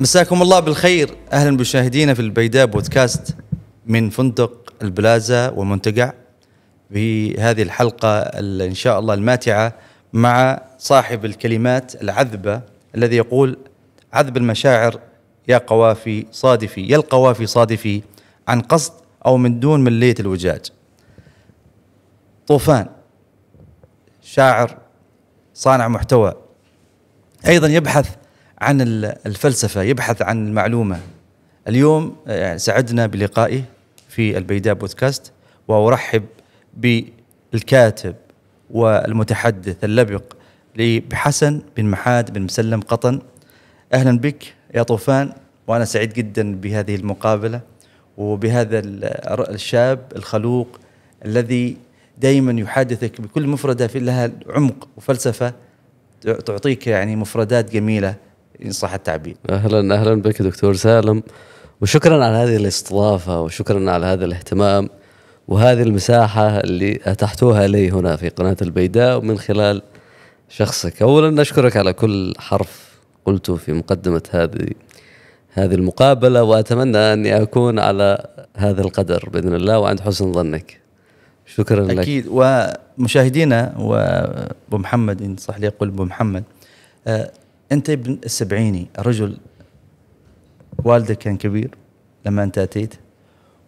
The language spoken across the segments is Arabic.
مساكم الله بالخير اهلا بمشاهدينا في البيداء بودكاست من فندق البلازا ومنتجع في هذه الحلقه ان شاء الله الماتعه مع صاحب الكلمات العذبه الذي يقول عذب المشاعر يا قوافي صادفي يا القوافي صادفي عن قصد او من دون مليه الوجاج طوفان شاعر صانع محتوى ايضا يبحث عن الفلسفة يبحث عن المعلومة اليوم آه، سعدنا بلقائه في البيداء بودكاست وأرحب بالكاتب والمتحدث اللبق بحسن بن محاد بن مسلم قطن أهلا بك يا طوفان وأنا سعيد جدا بهذه المقابلة وبهذا الشاب الخلوق الذي دائما يحادثك بكل مفردة في لها عمق وفلسفة تعطيك يعني مفردات جميلة ان صح التعبير اهلا اهلا بك دكتور سالم وشكرا على هذه الاستضافه وشكرا على هذا الاهتمام وهذه المساحه اللي اتحتوها لي هنا في قناه البيداء ومن خلال شخصك اولا اشكرك على كل حرف قلته في مقدمه هذه هذه المقابله واتمنى اني اكون على هذا القدر باذن الله وعند حسن ظنك شكرا أكيد لك اكيد ومشاهدينا وابو محمد ان صح لي اقول ابو محمد آه، انت ابن السبعيني رجل والدك كان كبير لما انت اتيت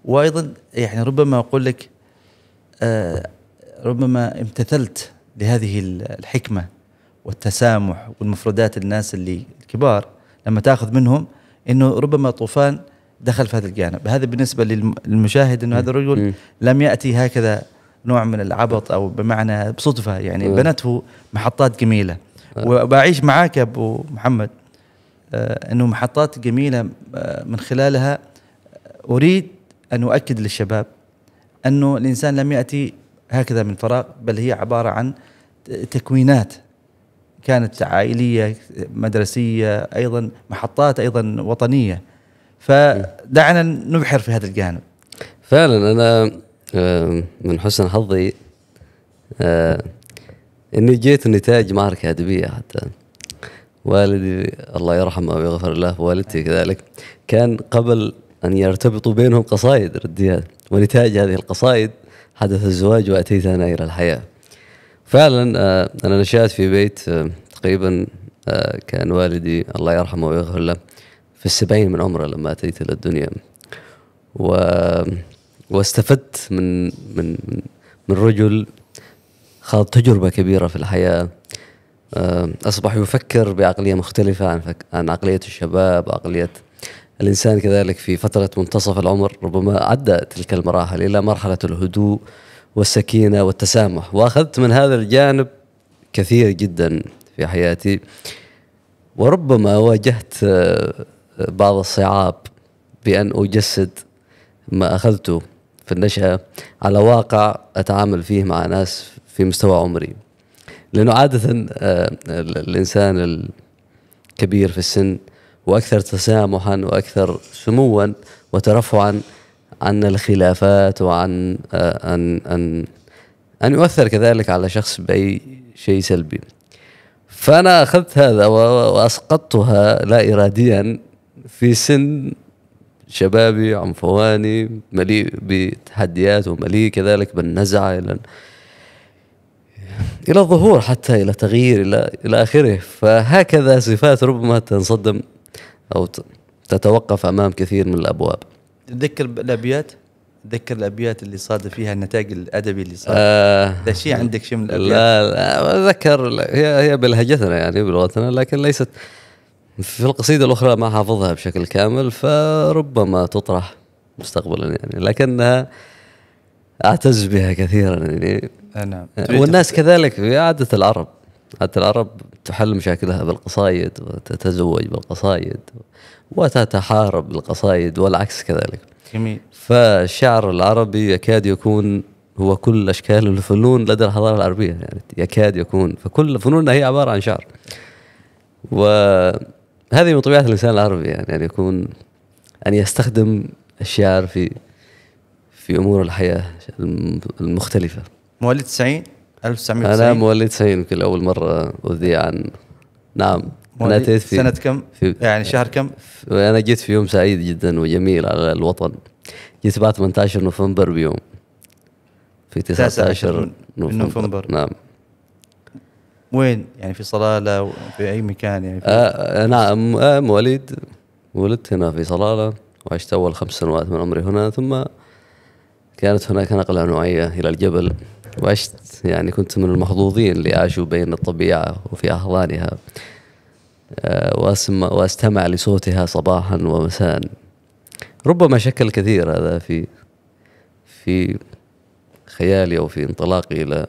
وايضا يعني ربما اقول لك آه ربما امتثلت لهذه الحكمه والتسامح والمفردات الناس اللي الكبار لما تاخذ منهم انه ربما طوفان دخل في هذا الجانب هذا بالنسبه للمشاهد انه هذا الرجل لم ياتي هكذا نوع من العبط او بمعنى بصدفه يعني آه. بنته محطات جميله آه. وبعيش معاك يا ابو محمد آه، انه محطات جميله آه، من خلالها اريد ان اؤكد للشباب انه الانسان لم ياتي هكذا من فراغ بل هي عباره عن تكوينات كانت عائليه مدرسيه ايضا محطات ايضا وطنيه فدعنا نبحر في هذا الجانب فعلا انا من حسن حظي اني جيت نتاج معركه ادبيه حتى والدي الله يرحمه ويغفر له والدتي كذلك كان قبل ان يرتبطوا بينهم قصائد رديات ونتاج هذه القصائد حدث الزواج واتيت انا الى الحياه فعلا آه، انا نشات في بيت آه، تقريبا آه، كان والدي الله يرحمه ويغفر له في السبعين من عمره لما اتيت الى الدنيا و... واستفدت من من من رجل خاض تجربة كبيرة في الحياة آه، أصبح يفكر بعقلية مختلفة عن, فك... عن عقلية الشباب عقلية الإنسان كذلك في فترة منتصف العمر ربما عدى تلك المراحل إلى مرحلة الهدوء والسكينة والتسامح وأخذت من هذا الجانب كثير جدا في حياتي وربما واجهت آه، بعض الصعاب بأن أجسد ما أخذته في النشأة على واقع أتعامل فيه مع ناس في مستوى عمري لانه عاده آه، الانسان الكبير في السن واكثر تسامحا واكثر سموا وترفعا عن الخلافات وعن آه، ان ان ان يؤثر كذلك على شخص باي شيء سلبي فانا اخذت هذا واسقطتها لا اراديا في سن شبابي عنفواني مليء بتحديات ومليء كذلك بالنزعه الى الى الظهور حتى الى تغيير الى الى اخره فهكذا صفات ربما تنصدم او تتوقف امام كثير من الابواب تذكر الابيات تذكر الابيات اللي صادف فيها النتائج الادبي اللي صادف آه شيء عندك شيء من الابيات لا لا اتذكر هي هي بلهجتنا يعني بلغتنا لكن ليست في القصيده الاخرى ما حافظها بشكل كامل فربما تطرح مستقبلا يعني لكنها آه اعتز بها كثيرا يعني نعم آه، والناس كذلك في عاده العرب عاده العرب تحل مشاكلها بالقصايد وتتزوج بالقصايد وتتحارب بالقصايد والعكس كذلك جميل فالشعر العربي يكاد يكون هو كل اشكال الفنون لدى الحضاره العربيه يعني يكاد يكون فكل فنوننا هي عباره عن شعر وهذه من طبيعه الانسان العربي يعني ان يعني يكون ان يستخدم الشعر في في امور الحياه المختلفه مواليد 90 1990 انا مواليد 90 يمكن اول مره اذيع عن نعم انا اتيت في سنه كم؟ في يعني شهر كم؟ انا جيت في يوم سعيد جدا وجميل على الوطن جيت بعد 18 نوفمبر بيوم في 19 نوفمبر, نوفمبر. نعم وين يعني في صلاله في اي مكان يعني آه،, آه نعم آه مواليد ولدت هنا في صلاله وعشت اول خمس سنوات من عمري هنا ثم كانت هناك نقلة نوعية إلى الجبل وعشت يعني كنت من المحظوظين اللي عاشوا بين الطبيعة وفي أحضانها آه، وأسمع وأستمع لصوتها صباحا ومساء ربما شكل كثير هذا في في خيالي أو في انطلاقي إلى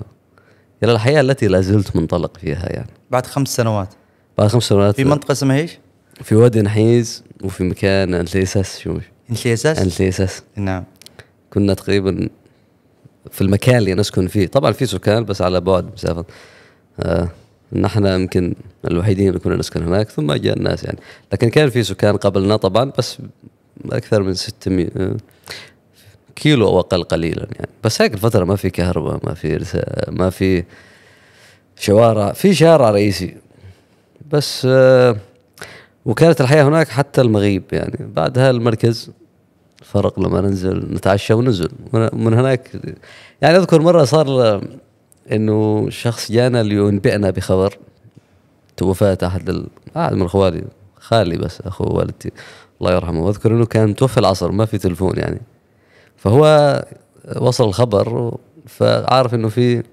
إلى الحياة التي لا زلت منطلق فيها يعني بعد خمس سنوات بعد خمس سنوات في منطقة اسمها ايش؟ في وادي نحيز وفي مكان انتليساس شو انتليساس؟ انتليساس نعم كنا تقريبا في المكان اللي نسكن فيه طبعا في سكان بس على بعد مسافه آه نحن يمكن الوحيدين اللي كنا نسكن هناك ثم جاء الناس يعني لكن كان في سكان قبلنا طبعا بس اكثر من 600 آه، كيلو او اقل قليلا يعني بس هيك الفتره ما في كهرباء ما في ما في شوارع في شارع رئيسي بس آه وكانت الحياه هناك حتى المغيب يعني بعدها المركز فرق لما ننزل نتعشى وننزل من هناك يعني اذكر مره صار انه شخص جانا لينبئنا بخبر وفاة احد ال... احد من اخوالي خالي بس اخو والدتي الله يرحمه واذكر انه كان توفى العصر ما في تلفون يعني فهو وصل الخبر فعارف انه في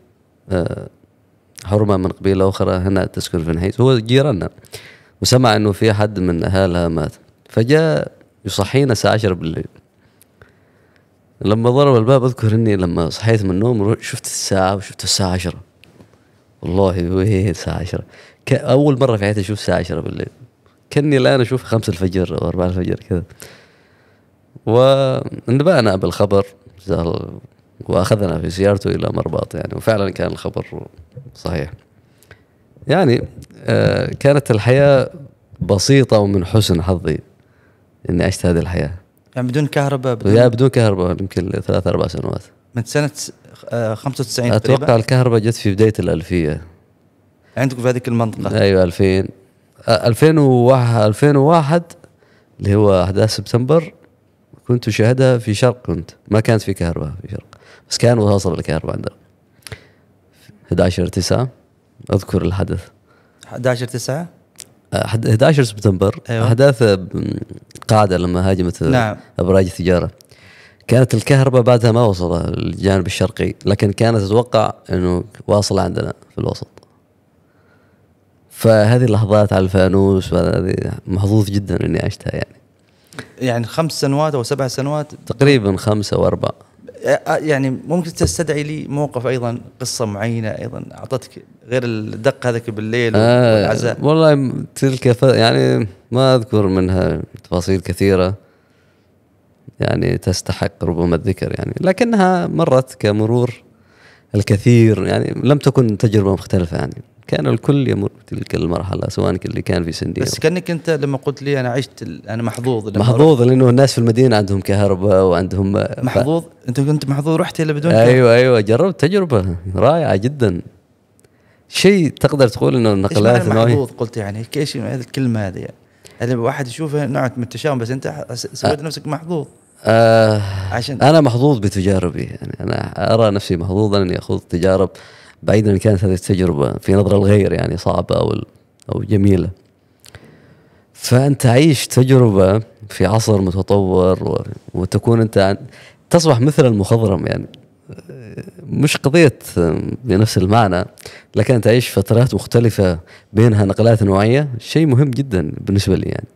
آه، حرمه من قبيله اخرى هنا تسكن في نحيس هو جيراننا وسمع انه في حد من اهلها مات فجاء يصحينا الساعه 10 بالليل لما ضرب الباب اذكر اني لما صحيت من النوم شفت الساعه وشفت الساعه 10 والله وين الساعه 10 اول مره في حياتي اشوف الساعه 10 بالليل كاني الان اشوف 5 الفجر او 4 الفجر كذا وانبأنا بالخبر واخذنا في سيارته الى مرباط يعني وفعلا كان الخبر صحيح يعني آه، كانت الحياه بسيطه ومن حسن حظي اني عشت هذه الحياه يعني بدون كهرباء بدون يعني بدون كهرباء يمكن ثلاث اربع سنوات من سنه 95 آه، اتوقع الكهرباء جت في بدايه الالفيه عندكم في هذيك المنطقه ايوه 2000 2001 2001 اللي هو احداث سبتمبر كنت اشاهدها في شرق كنت ما كانت في كهرباء في شرق بس كان واصل الكهرباء عندنا 11 9 اذكر الحدث 11 9 11 سبتمبر أيوة. احداث آه، قاعده لما هاجمت آه، نعم. ابراج التجاره كانت الكهرباء بعدها ما وصلت الجانب الشرقي لكن كانت اتوقع انه واصله عندنا في الوسط فهذه اللحظات على الفانوس هذه محظوظ جدا اني عشتها يعني يعني خمس سنوات او سبع سنوات تقريبا خمسه واربع يعني ممكن تستدعي لي موقف ايضا قصه معينه ايضا اعطتك غير الدق هذاك بالليل آه والعزاء والله تلك يعني ما اذكر منها تفاصيل كثيره يعني تستحق ربما الذكر يعني لكنها مرت كمرور الكثير يعني لم تكن تجربه مختلفه يعني كان الكل يمر بتلك المرحله سواء اللي كان في سندي بس كانك انت لما قلت لي انا عشت انا محظوظ محظوظ لانه الناس في المدينه عندهم كهرباء وعندهم محظوظ ف... انت كنت محظوظ رحت الى بدون ايوه ايوه جربت تجربه رائعه جدا شيء تقدر تقول انه النقلات محظوظ قلت يعني ايش الكلمه هذه يعني هذا الواحد يشوفها نوع من التشاؤم بس انت سويت نفسك محظوظ آه عشان انا محظوظ بتجاربي يعني انا ارى نفسي محظوظا اني اخوض تجارب بعيدا كانت هذه التجربه في نظر الغير يعني صعبه او او جميله فانت تعيش تجربه في عصر متطور وتكون انت تصبح مثل المخضرم يعني مش قضية بنفس المعنى لكن تعيش فترات مختلفة بينها نقلات نوعية شيء مهم جدا بالنسبة لي يعني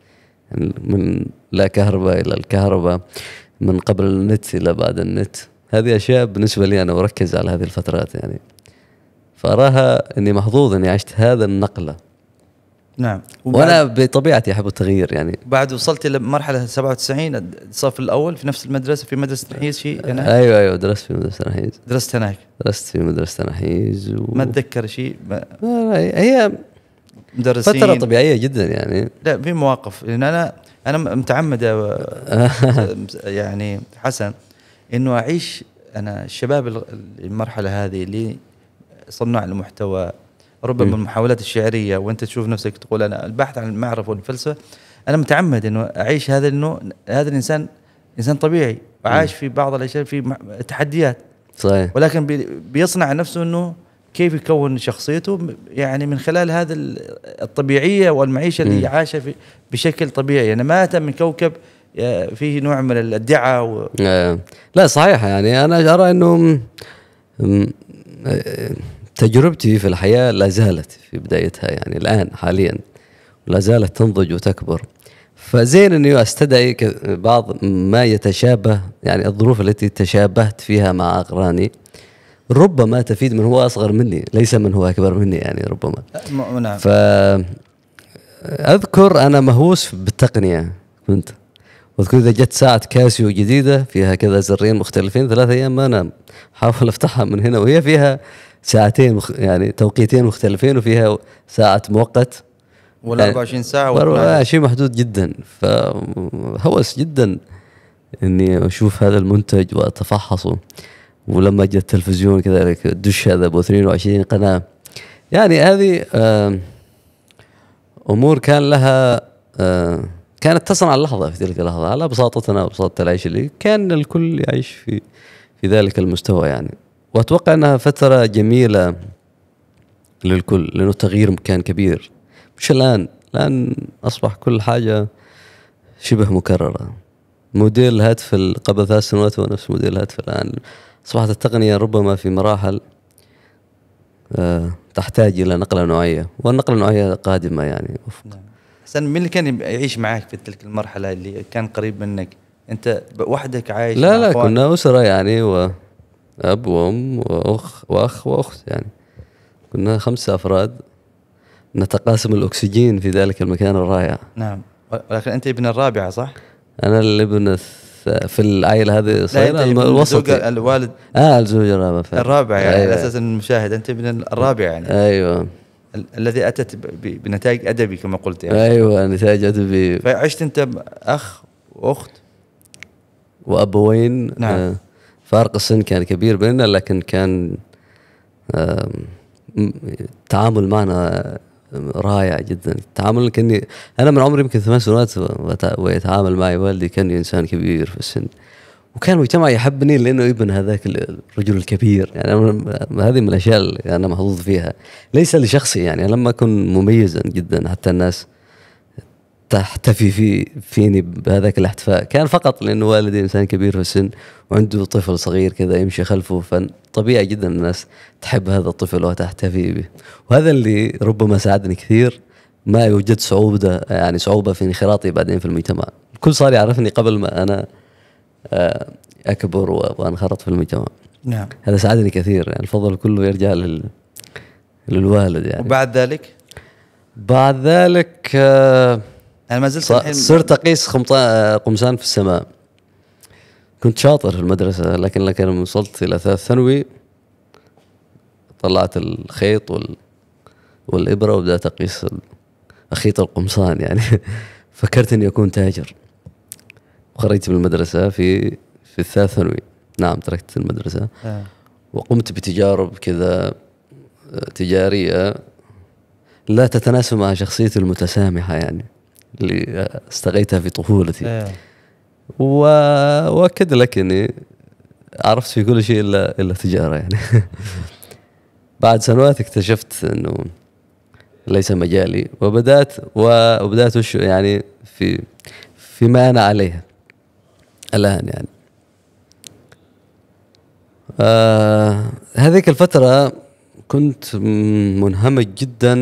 من لا كهرباء إلى الكهرباء من قبل النت إلى بعد النت هذه أشياء بالنسبة لي أنا أركز على هذه الفترات يعني فراها اني محظوظ اني عشت هذا النقله نعم وانا بطبيعتي احب التغيير يعني بعد وصلت الى مرحله 97 الصف الاول في نفس المدرسه في مدرسه نحيز شيء هناك ايوه ايوه درست في مدرسه نحيز درست هناك درست في مدرسه نحيز و... ما اتذكر شيء ب... هي مدرسين فتره طبيعيه جدا يعني لا في مواقف لان انا انا متعمد يعني حسن انه اعيش انا الشباب المرحله هذه اللي صناع المحتوى ربما المحاولات الشعريه وانت تشوف نفسك تقول انا البحث عن المعرفه والفلسفه انا متعمد انه اعيش هذا انه هذا الانسان انسان طبيعي وعايش في بعض الاشياء في تحديات صحيح ولكن بي بيصنع نفسه انه كيف يكون شخصيته يعني من خلال هذا الطبيعيه والمعيشه اللي عاشها بشكل طبيعي يعني ما اتى من كوكب آه، فيه نوع من الادعاء و... نعم. لا صحيح يعني انا ارى انه تجربتي في الحياة لا زالت في بدايتها يعني الآن حاليا لا زالت تنضج وتكبر فزين أني أستدعي بعض ما يتشابه يعني الظروف التي تشابهت فيها مع أقراني ربما تفيد من هو أصغر مني ليس من هو أكبر مني يعني ربما نعم ف أذكر أنا مهووس بالتقنية كنت واذكر اذا جت ساعه كاسيو جديده فيها كذا زرين مختلفين ثلاثة ايام ما انام احاول افتحها من هنا وهي فيها ساعتين مخ... يعني توقيتين مختلفين وفيها ساعه مؤقت ولا يعني 24 ساعه ولا شيء محدود جدا فهوس جدا اني اشوف هذا المنتج واتفحصه ولما جاء التلفزيون كذلك الدش هذا ابو 22 قناه يعني هذه آه، امور كان لها آه، كانت تصنع اللحظه في تلك اللحظه على بساطتنا وبساطه العيش اللي كان الكل يعيش في في ذلك المستوى يعني واتوقع انها فتره جميله للكل لانه التغيير كان كبير مش الان الان اصبح كل حاجه شبه مكرره موديل الهاتف قبل ثلاث سنوات هو نفس موديل الهاتف الان اصبحت التقنيه ربما في مراحل آه، تحتاج الى نقله نوعيه والنقله النوعيه قادمه يعني وفق نعم. حسن من اللي كان يعيش معك في تلك المرحله اللي كان قريب منك انت وحدك عايش لا لا كنا اسره يعني و أب وأم وأخ وأخ وأخت يعني كنا خمسة أفراد نتقاسم الأكسجين في ذلك المكان الرائع نعم ولكن أنت ابن الرابعة صح؟ أنا الابن في العائلة هذه صغيرة الوسط الوالد اه الزوج الرابع فعلا. الرابع يعني أيوة. على أساس المشاهد أنت ابن الرابع يعني أيوه ال الذي أتت بنتائج أدبي كما قلت يعني أيوه نتائج أدبي فعشت أنت أخ وأخت وأبوين نعم آه فارق السن كان كبير بيننا لكن كان التعامل معنا رائع جدا التعامل كني انا من عمري يمكن ثمان سنوات ويتعامل معي والدي كاني انسان كبير في السن وكان المجتمع يحبني لانه ابن هذاك الرجل الكبير يعني هذه من الاشياء اللي انا محظوظ فيها ليس لشخصي يعني لما اكون مميزا جدا حتى الناس تحتفي في فيني بهذاك الاحتفاء كان فقط لأنه والدي إنسان كبير في السن وعنده طفل صغير كذا يمشي خلفه فطبيعي جدا الناس تحب هذا الطفل وتحتفي به وهذا اللي ربما ساعدني كثير ما يوجد صعوبة يعني صعوبة في انخراطي بعدين في المجتمع الكل صار يعرفني قبل ما أنا آه، أكبر وأنخرط في المجتمع نعم هذا ساعدني كثير يعني الفضل كله يرجع لل... للوالد يعني وبعد ذلك بعد ذلك آه انا ما زلت صرت اقيس آه، قمصان في السماء كنت شاطر في المدرسه لكن لكن وصلت الى ثالث ثانوي طلعت الخيط وال والابره وبدات اقيس اخيط القمصان يعني فكرت اني اكون تاجر وخرجت من المدرسه في في الثالث ثانوي نعم تركت المدرسه آه. وقمت بتجارب كذا آه، تجاريه لا تتناسب مع شخصيتي المتسامحه يعني اللي استغيتها في طفولتي إيه. و... واكد لك اني عرفت في كل شيء الا الا تجاره يعني بعد سنوات اكتشفت انه ليس مجالي وبدات وبدات وش يعني في فيما انا عليه الان يعني آه هذيك الفتره كنت منهمج جدا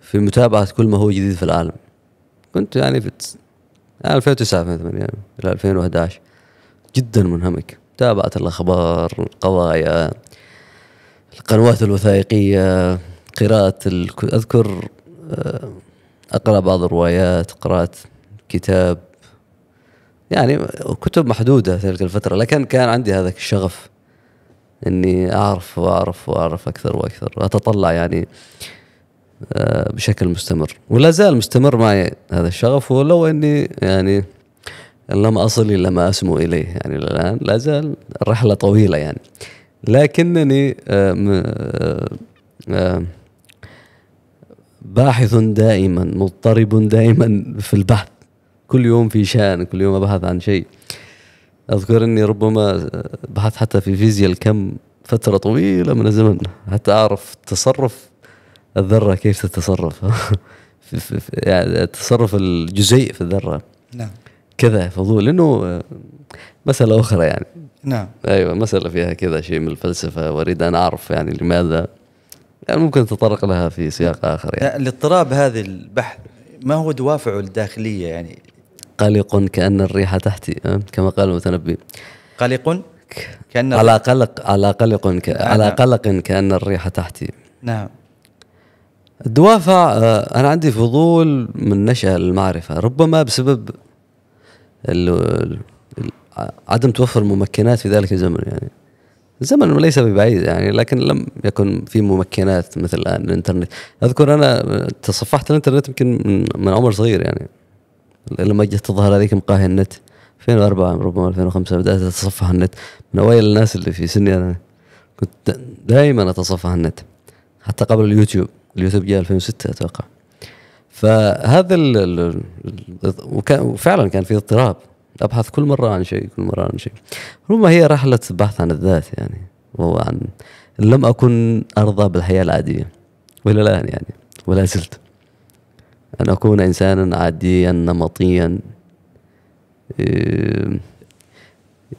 في متابعه كل ما هو جديد في العالم كنت يعني في 2009 2008 الى 2011 جدا منهمك تابعت الاخبار القضايا القنوات الوثائقيه قراءه الك... اذكر آه، اقرا بعض الروايات قرات كتاب يعني كتب محدوده تلك الفتره لكن كان عندي هذا الشغف اني اعرف واعرف واعرف اكثر واكثر اتطلع يعني آه، بشكل مستمر ولا زال مستمر معي هذا الشغف ولو اني يعني لم اصل الى ما اسمو اليه يعني الان لا زال الرحله طويله يعني لكنني آه، آه، باحث دائما مضطرب دائما في البحث كل يوم في شان كل يوم ابحث عن شيء اذكر اني ربما بحثت حتى في فيزياء الكم فتره طويله من الزمن حتى اعرف تصرف الذره كيف تتصرف يعني التصرف الجزيء في الذره نعم كذا فضول لانه آه، مساله اخرى يعني نعم ايوه مساله فيها كذا شيء من الفلسفه واريد ان اعرف يعني لماذا يعني ممكن نتطرق لها في سياق نعم. اخر يعني الاضطراب هذا البحث ما هو دوافعه الداخليه يعني قلق كان الريح تحتي آه، كما قال المتنبي قلق كان على قلق على قلق آه، على نعم. قلق كان الريح تحتي نعم الدوافع آه، انا عندي فضول من نشأ المعرفه ربما بسبب عدم توفر ممكنات في ذلك الزمن يعني الزمن ليس ببعيد يعني لكن لم يكن في ممكنات مثل الان الانترنت اذكر انا تصفحت الانترنت يمكن من, من عمر صغير يعني لما جت تظهر هذيك مقاهي النت 2004 ربما 2005 بدات اتصفح النت من اوائل الناس اللي في سني انا كنت دائما اتصفح النت حتى قبل اليوتيوب اليوتيوب جاء 2006 اتوقع فهذا ال وكان وفعلا كان في اضطراب ابحث كل مره عن شيء كل مره عن شيء ربما هي رحله بحث عن الذات يعني وهو عن لم اكن ارضى بالحياه العاديه والى الان يعني ولا زلت ان اكون انسانا عاديا نمطيا آه،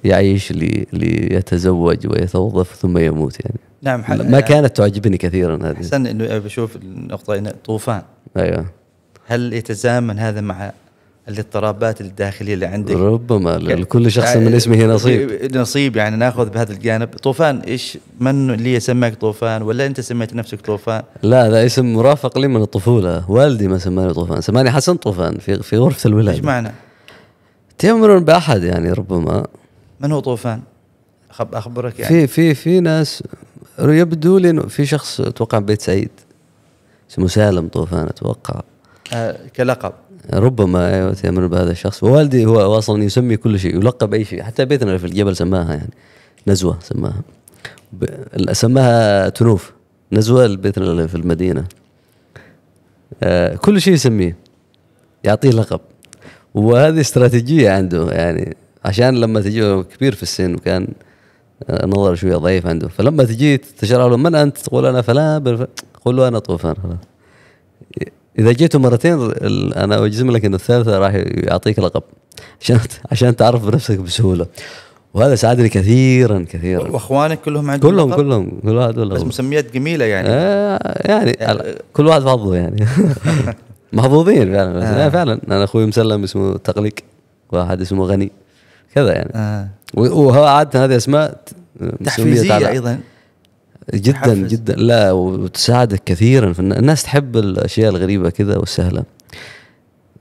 يعيش ليتزوج ويتوظف ثم يموت يعني نعم ما كانت تعجبني كثيرا هذه احسن انه بشوف النقطه انه طوفان ايوه هل يتزامن هذا مع الاضطرابات الداخليه اللي عندك ربما لكل شخص يعني من اسمه نصيب نصيب يعني ناخذ بهذا الجانب طوفان ايش من اللي سماك طوفان ولا انت سميت نفسك طوفان لا هذا اسم مرافق لي من الطفوله والدي ما سماني طوفان سماني حسن طوفان في في غرفه الولاده ايش معنى تمر باحد يعني ربما من هو طوفان أخبرك يعني في في في ناس يبدو لي انه في شخص اتوقع بيت سعيد اسمه سالم طوفان اتوقع آه كلقب ربما ايوه تامر بهذا الشخص والدي هو اصلا يسمي كل شيء يلقب اي شيء حتى بيتنا في الجبل سماها يعني نزوه سماها ب... سماها تنوف نزوه بيتنا اللي في المدينه آه كل شيء يسميه يعطيه لقب وهذه استراتيجيه عنده يعني عشان لما تجي كبير في السن وكان آه، نظر شويه ضعيف عنده فلما تجي تشرح له من انت تقول انا فلان قول له انا طوفان اذا جيته مرتين انا اجزم لك ان الثالثه راح يعطيك لقب عشان عشان تعرف بنفسك بسهوله وهذا ساعدني كثيرا كثيرا واخوانك كلهم عندهم كلهم لقب؟ كلهم كل واحد بس مسميات جميله يعني آه يعني, آه. كل واحد فضه يعني محظوظين فعلا آه. فعلا انا اخوي مسلم اسمه تقليق واحد اسمه غني كذا يعني آه. وعادة عاده هذه اسماء تحفيزيه ايضا جدا تحفز. جدا لا وتساعدك كثيرا الناس تحب الاشياء الغريبه كذا والسهله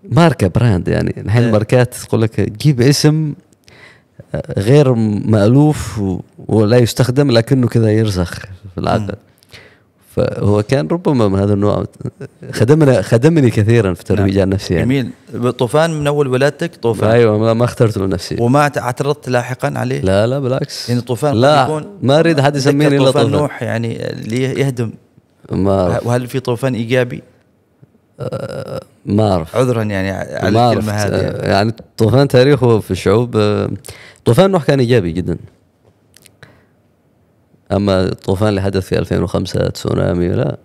ماركه براند يعني الحين الماركات إيه. تقول لك جيب اسم آه، غير مألوف ولا يستخدم لكنه كذا يرسخ في العقل فهو كان ربما من هذا النوع خدمنا خدمني كثيرا في ترويج نعم. عن نفسي يعني. جميل طوفان من اول ولادتك طوفان ايوه ما اخترته لنفسي وما اعترضت لاحقا عليه لا لا بالعكس يعني طوفان لا يكون ما اريد حد يسميني الا طوفان نوح يعني اللي يهدم ما وهل في طوفان ايجابي؟ أه، ما اعرف عذرا يعني على الكلمه هذه أه، يعني طوفان تاريخه في الشعوب أه، طوفان نوح كان ايجابي جدا اما الطوفان اللي حدث في 2005 تسونامي لا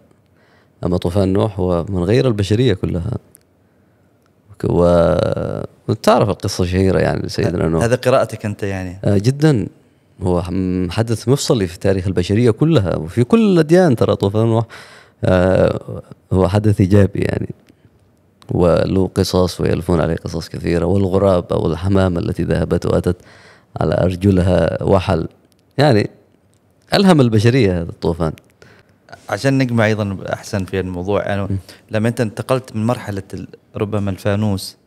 اما طوفان نوح هو من غير البشريه كلها و... وتعرف القصه الشهيره يعني سيدنا نوح هذا قراءتك انت يعني آه، جدا هو حدث مفصلي في تاريخ البشريه كلها وفي كل الاديان ترى طوفان نوح آه، هو حدث ايجابي يعني وله قصص ويلفون عليه قصص كثيره والغراب او الحمامه التي ذهبت واتت على ارجلها وحل يعني الهم البشريه هذا الطوفان عشان نجمع ايضا احسن في الموضوع يعني لما انت انتقلت من مرحله ربما الفانوس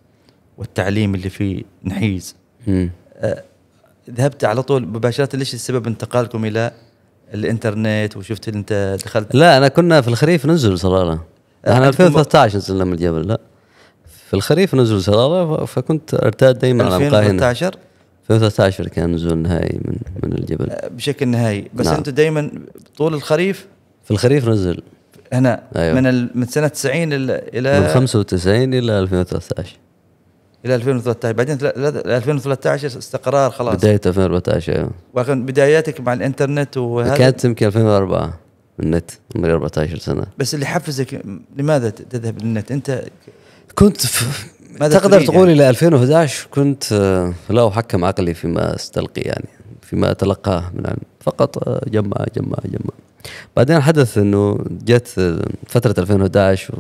والتعليم اللي فيه نحيز آه، ذهبت على طول مباشره ليش السبب انتقالكم الى الانترنت وشفت انت دخلت لا انا كنا في الخريف ننزل صراره احنا 2013 نزلنا من الجبل لا في الخريف نزل صراره فكنت ارتاد دائما على القاهره 2013 2013 كان نزول نهائي من من الجبل آه، بشكل نهائي بس نعم. أنتم دائما طول الخريف في الخريف نزل هنا أيوة. من من سنة 90 إلى من 95 إلى 2013 الى 2013 بعدين 2013 استقرار خلاص بدايه 2014 ايوه ولكن بداياتك مع الانترنت وهذا كانت يمكن 2004 النت عمري 14 سنه بس اللي حفزك لماذا تذهب للنت انت كنت تقدر تقول يعني. الى 2011 كنت آه، لا احكم عقلي فيما استلقي يعني فيما اتلقاه من علم فقط آه، جمع جمع جمع بعدين حدث انه جت آه، فتره 2011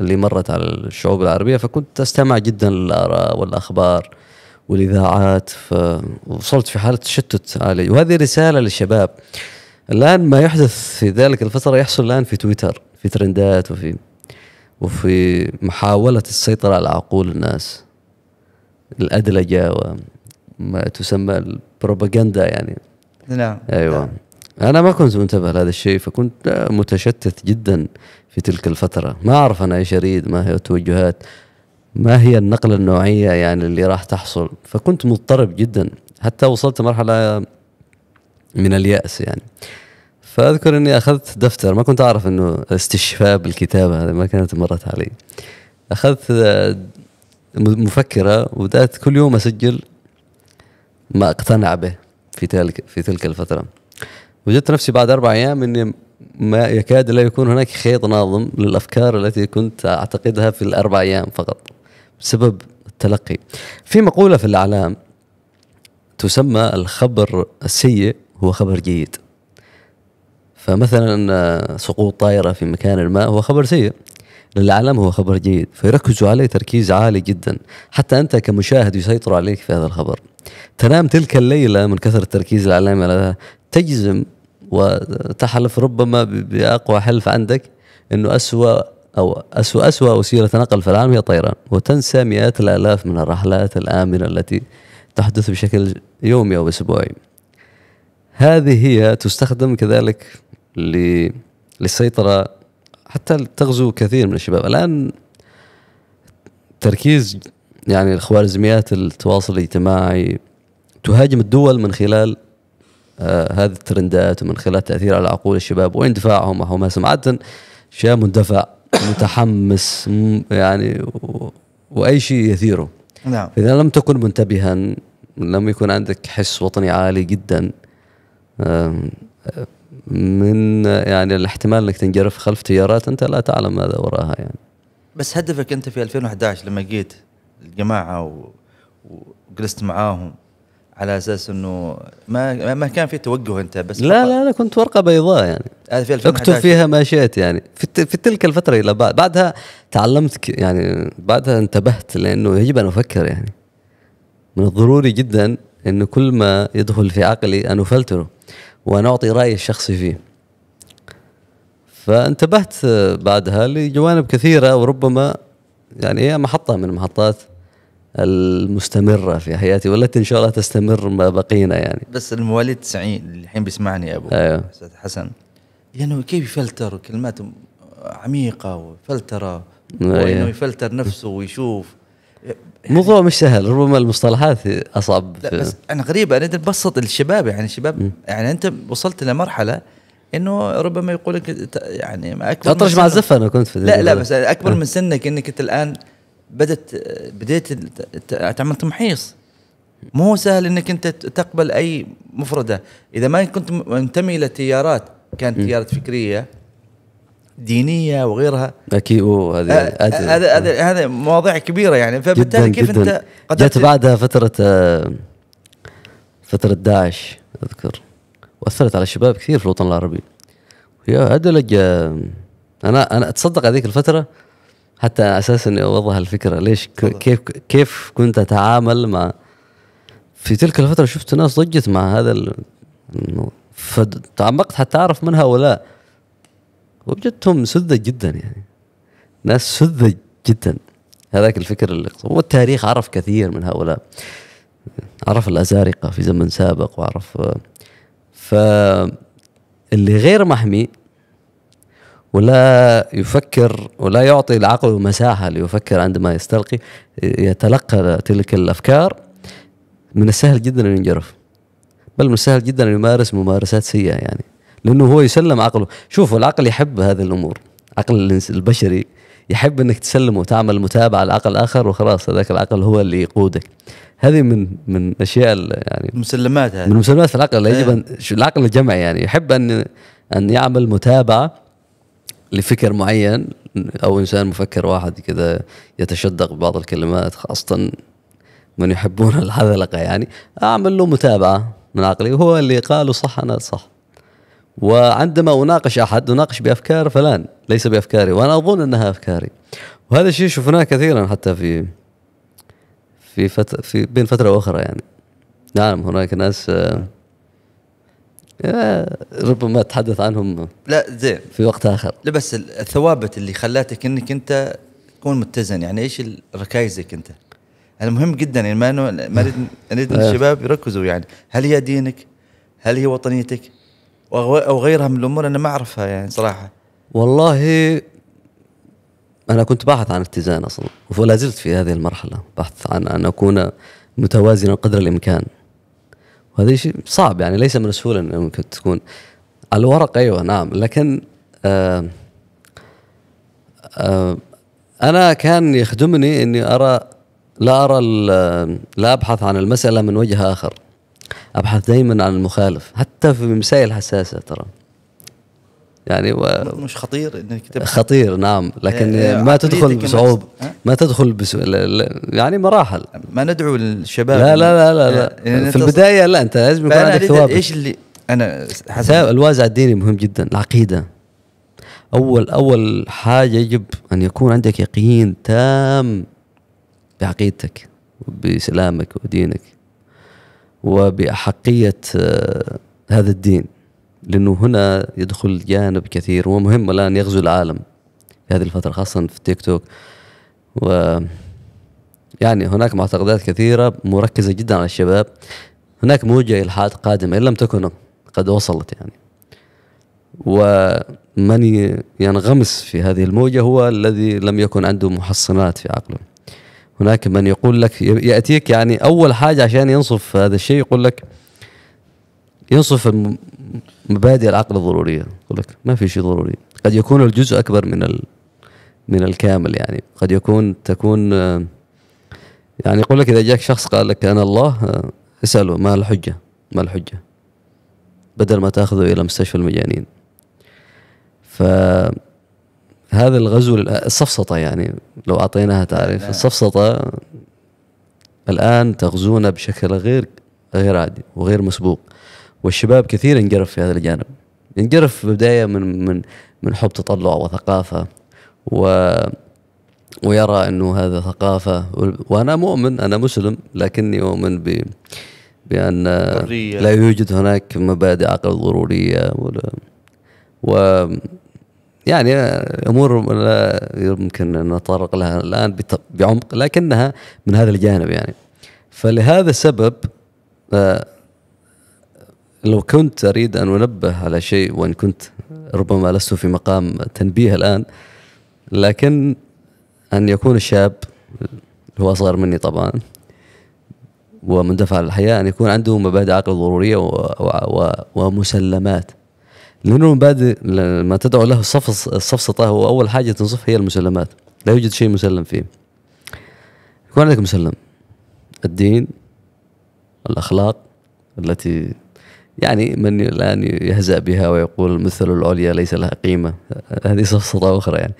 اللي مرت على الشعوب العربيه فكنت استمع جدا للاراء والاخبار والاذاعات فوصلت في حاله تشتت عالي وهذه رساله للشباب الان ما يحدث في ذلك الفتره يحصل الان في تويتر في ترندات وفي وفي محاولة السيطرة على عقول الناس الأدلجة وما تسمى البروباغندا يعني نعم أيوة نعم. أنا ما كنت منتبه لهذا الشيء فكنت متشتت جدا في تلك الفترة ما أعرف أنا إيش أريد ما هي التوجهات ما هي النقلة النوعية يعني اللي راح تحصل فكنت مضطرب جدا حتى وصلت مرحلة من اليأس يعني فاذكر اني اخذت دفتر ما كنت اعرف انه استشفاء بالكتابه هذه ما كانت مرت علي اخذت آه، مفكره وبدات كل يوم اسجل ما اقتنع به في تلك في تلك الفتره وجدت نفسي بعد اربع ايام اني ما يكاد لا يكون هناك خيط ناظم للافكار التي كنت اعتقدها في الاربع ايام فقط بسبب التلقي في مقوله في الاعلام تسمى الخبر السيء هو خبر جيد فمثلا آه، سقوط طائرة في مكان ما هو خبر سيء للعالم هو خبر جيد فيركزوا عليه تركيز عالي جدا حتى أنت كمشاهد يسيطر عليك في هذا الخبر تنام تلك الليلة من كثرة التركيز العالمي على تجزم وتحلف ربما بأقوى حلف عندك أنه أسوأ أو أسوأ أسوأ وسيلة نقل في العالم هي الطيران وتنسى مئات الآلاف من الرحلات الآمنة التي تحدث بشكل يومي أو أسبوعي هذه هي تستخدم كذلك للسيطره حتى تغزو كثير من الشباب الان تركيز يعني الخوارزميات التواصل الاجتماعي تهاجم الدول من خلال آه هذه الترندات ومن خلال تاثير على عقول الشباب واندفاعهم وحماسهم عاده شيء مندفع متحمس يعني و... واي شيء يثيره نعم اذا لم تكن منتبها لم يكن عندك حس وطني عالي جدا آه من يعني الاحتمال انك تنجرف خلف تيارات انت لا تعلم ماذا وراها يعني بس هدفك انت في 2011 لما جيت الجماعه و... وجلست معاهم على اساس انه ما ما كان في توجه انت بس لا لا انا كنت ورقه بيضاء يعني هذا في 2011 اكتب فيها ما شئت يعني في, في تلك الفتره الى بعد بعدها تعلمت يعني بعدها انتبهت لانه يجب ان افكر يعني من الضروري جدا انه كل ما يدخل في عقلي ان افلتره ونعطي رايي الشخصي فيه فانتبهت بعدها لجوانب كثيره وربما يعني هي محطه من محطات المستمره في حياتي والتي ان شاء الله تستمر ما بقينا يعني بس المواليد 90 اللي الحين بيسمعني ابو أيوه. حسن لانه يعني كيف يفلتر كلمات عميقه وفلتره أيوه. وانه يفلتر نفسه ويشوف الموضوع يعني. مش سهل ربما المصطلحات اصعب لا بس انا غريبه انا ببسط الشباب يعني الشباب يعني انت وصلت لمرحله انه ربما يقول لك يعني اكبر اطرش مع الزفه انا كنت في لا لا بس اكبر من سنك انك انت الان بدت بديت تعمل تمحيص مو سهل انك انت تقبل اي مفرده اذا ما كنت منتمي لتيارات كانت تيارات فكريه دينيه وغيرها اكيد اوه هذه أه، أه، هذا هذا هذا مواضيع كبيره يعني فبالتالي كيف جداً انت جت بعدها فتره أه، فتره داعش اذكر واثرت على الشباب كثير في الوطن العربي يا ادلج انا انا اتصدق هذيك الفتره حتى اساس اني اوضح الفكره ليش كيف كيف كنت اتعامل مع في تلك الفتره شفت ناس ضجت مع هذا فتعمقت حتى اعرف من هؤلاء وجدتهم سذج جدا يعني ناس سذج جدا هذاك الفكر اللي والتاريخ عرف كثير من هؤلاء عرف الأزارقة في زمن سابق وعرف فاللي غير محمي ولا يفكر ولا يعطي العقل مساحة ليفكر عندما يستلقي يتلقى تلك الأفكار من السهل جدا أن ينجرف بل من السهل جدا أن يمارس ممارسات سيئة يعني لانه هو يسلم عقله شوفوا العقل يحب هذه الامور عقل البشري يحب انك تسلمه وتعمل متابعه لعقل اخر وخلاص هذاك العقل هو اللي يقودك هذه من من الاشياء يعني مسلمات هذه من مسلمات في العقل يجب إيه. ان العقل الجمعي يعني يحب ان ان يعمل متابعه لفكر معين او انسان مفكر واحد كذا يتشدق ببعض الكلمات خاصه من يحبون الحذلقه يعني اعمل له متابعه من عقلي وهو اللي قاله صح انا صح وعندما اناقش احد اناقش بافكار فلان ليس بافكاري وانا اظن انها افكاري وهذا الشيء شفناه كثيرا حتى في في فت في بين فتره واخرى يعني نعم هناك ناس آه، آه، ربما تحدث عنهم لا زين في وقت اخر لا بس الثوابت اللي خلاتك انك انت تكون متزن يعني ايش ركايزك انت؟ المهم جدا يعني ما نريد نريد آه. الشباب يركزوا يعني هل هي دينك؟ هل هي وطنيتك؟ او غيرها من الامور انا ما اعرفها يعني صراحه والله انا كنت باحث عن اتزان اصلا ولا زلت في هذه المرحله بحث عن ان اكون متوازنا قدر الامكان وهذا شيء صعب يعني ليس من السهوله ان ممكن تكون على الورق ايوه نعم لكن آه آه انا كان يخدمني اني ارى لا ارى لا ابحث عن المساله من وجه اخر ابحث دائما عن المخالف حتى في مسائل حساسه ترى يعني و... مش خطير انك تبحث خطير نعم لكن آه، ما تدخل بصعوبه ما تدخل بس... يعني مراحل ما ندعو للشباب لا لا لا لا, لا. آه، يعني في البدايه لا انت لازم يكون عندك ثواب ايش اللي انا حسب الوازع الديني مهم جدا العقيده اول اول حاجه يجب ان يكون عندك يقين تام بعقيدتك بسلامك ودينك وبأحقية آه، هذا الدين لأنه هنا يدخل جانب كثير ومهم الآن يغزو العالم في هذه الفترة خاصة في التيك توك و يعني هناك معتقدات كثيرة مركزة جدا على الشباب هناك موجة إلحاد قادمة إن لم تكن قد وصلت يعني ومن ينغمس في هذه الموجة هو الذي لم يكن عنده محصنات في عقله هناك من يقول لك ياتيك يعني اول حاجه عشان ينصف هذا الشيء يقول لك ينصف مبادئ العقل الضروريه يقول لك ما في شيء ضروري قد يكون الجزء اكبر من ال من الكامل يعني قد يكون تكون يعني يقول لك اذا جاك شخص قال لك انا الله اساله ما الحجه ما الحجه بدل ما تاخذه الى مستشفى المجانين ف هذا الغزو السفسطة يعني لو أعطيناها تعريف نعم. السفسطة الآن تغزونا بشكل غير غير عادي وغير مسبوق والشباب كثير انجرف في هذا الجانب انجرف في البداية من من من حب تطلع وثقافة و ويرى انه هذا ثقافه وانا مؤمن انا مسلم لكني اؤمن ب بان لا يوجد هناك مبادئ عقل ضروريه و يعني امور لا يمكن ان نتطرق لها الان بعمق لكنها من هذا الجانب يعني فلهذا السبب آه، لو كنت اريد ان انبه على شيء وان كنت ربما لست في مقام تنبيه الان لكن ان يكون الشاب هو اصغر مني طبعا ومندفع الحياه ان يكون عنده مبادئ عقل ضروريه ومسلمات لانه المبادئ ما تدعو له السفسطه هو اول حاجه تنصف هي المسلمات لا يوجد شيء مسلم فيه يكون عندك مسلم الدين الاخلاق التي يعني من الان يهزأ بها ويقول المثل العليا ليس لها قيمه هذه سفسطه اخرى يعني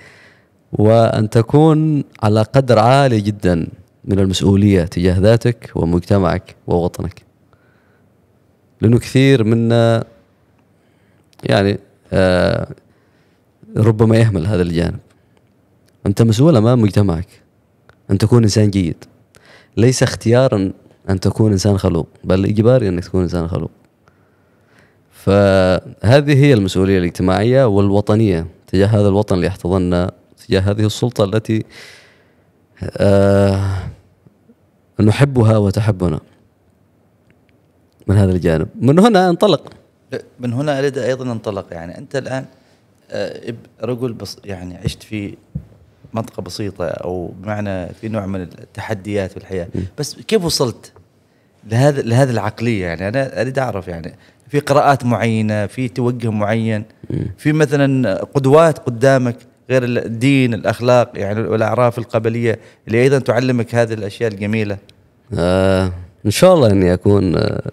وان تكون على قدر عالي جدا من المسؤوليه تجاه ذاتك ومجتمعك ووطنك لانه كثير منا يعني آه، ربما يهمل هذا الجانب أنت مسؤول أمام مجتمعك أن تكون إنسان جيد ليس اختيارا أن تكون إنسان خلوق بل إجباري أنك تكون إنسان خلوق فهذه هي المسؤولية الاجتماعية والوطنية تجاه هذا الوطن اللي احتضننا تجاه هذه السلطة التي آه، نحبها وتحبنا من هذا الجانب من هنا انطلق من هنا اريد ايضا انطلق يعني انت الان آه، رجل بص يعني عشت في منطقه بسيطه او بمعنى في نوع من التحديات في الحياه بس كيف وصلت لهذا لهذه العقليه يعني انا اريد اعرف يعني في قراءات معينه في توجه معين في مثلا قدوات قدامك غير الدين الاخلاق يعني والاعراف القبليه اللي ايضا تعلمك هذه الاشياء الجميله آه ان شاء الله اني اكون آه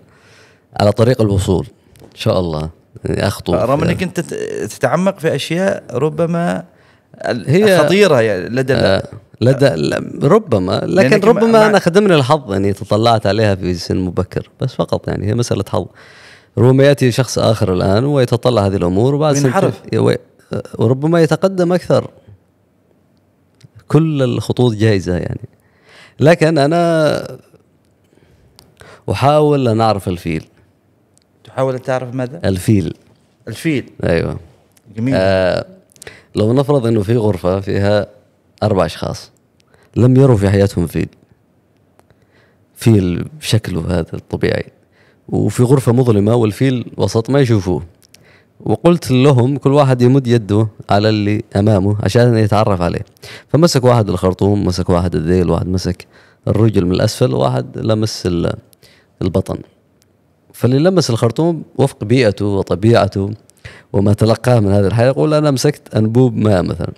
على طريق الوصول ان شاء الله اخطو رغم انك انت تتعمق في اشياء ربما هي خطيره يعني، لدى آه لدى ربما يعني لكن ربما انا خدمني الحظ اني يعني تطلعت عليها في سن مبكر بس فقط يعني هي مساله حظ ربما ياتي شخص اخر الان ويتطلع هذه الامور وبعد ينحرف وربما يتقدم اكثر كل الخطوط جاهزه يعني لكن انا احاول ان اعرف الفيل حاول تعرف ماذا؟ الفيل الفيل ايوه جميل آه لو نفرض انه في غرفه فيها اربع اشخاص لم يروا في حياتهم فيل فيل بشكله هذا الطبيعي وفي غرفه مظلمه والفيل وسط ما يشوفوه وقلت لهم كل واحد يمد يده على اللي امامه عشان يتعرف عليه فمسك واحد الخرطوم مسك واحد الذيل واحد مسك الرجل من الاسفل وواحد لمس البطن فاللي لمس الخرطوم وفق بيئته وطبيعته وما تلقاه من هذه الحياة يقول أنا مسكت أنبوب ماء مثلا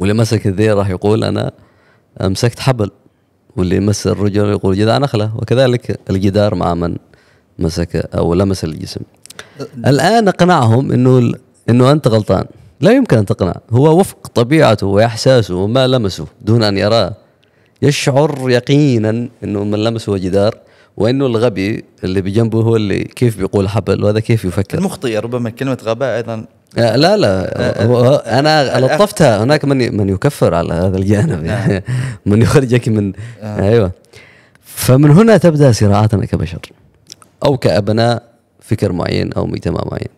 واللي مسك الذئب راح يقول أنا مسكت حبل واللي مس الرجل يقول جذع نخلة وكذلك الجدار مع من مسك أو لمس الجسم الآن أقنعهم أنه أنه أنت غلطان لا يمكن أن تقنع هو وفق طبيعته وإحساسه وما لمسه دون أن يراه يشعر يقينا أنه من لمسه جدار وانه الغبي اللي بجنبه هو اللي كيف بيقول حبل وهذا كيف يفكر المخطئ ربما كلمه غباء ايضا آه، لا لا آه، آه. انا لطفتها هناك من من يكفر على هذا الجانب يعني من يخرجك من ايوه فمن هنا تبدا صراعاتنا كبشر او كابناء فكر معين او مجتمع معين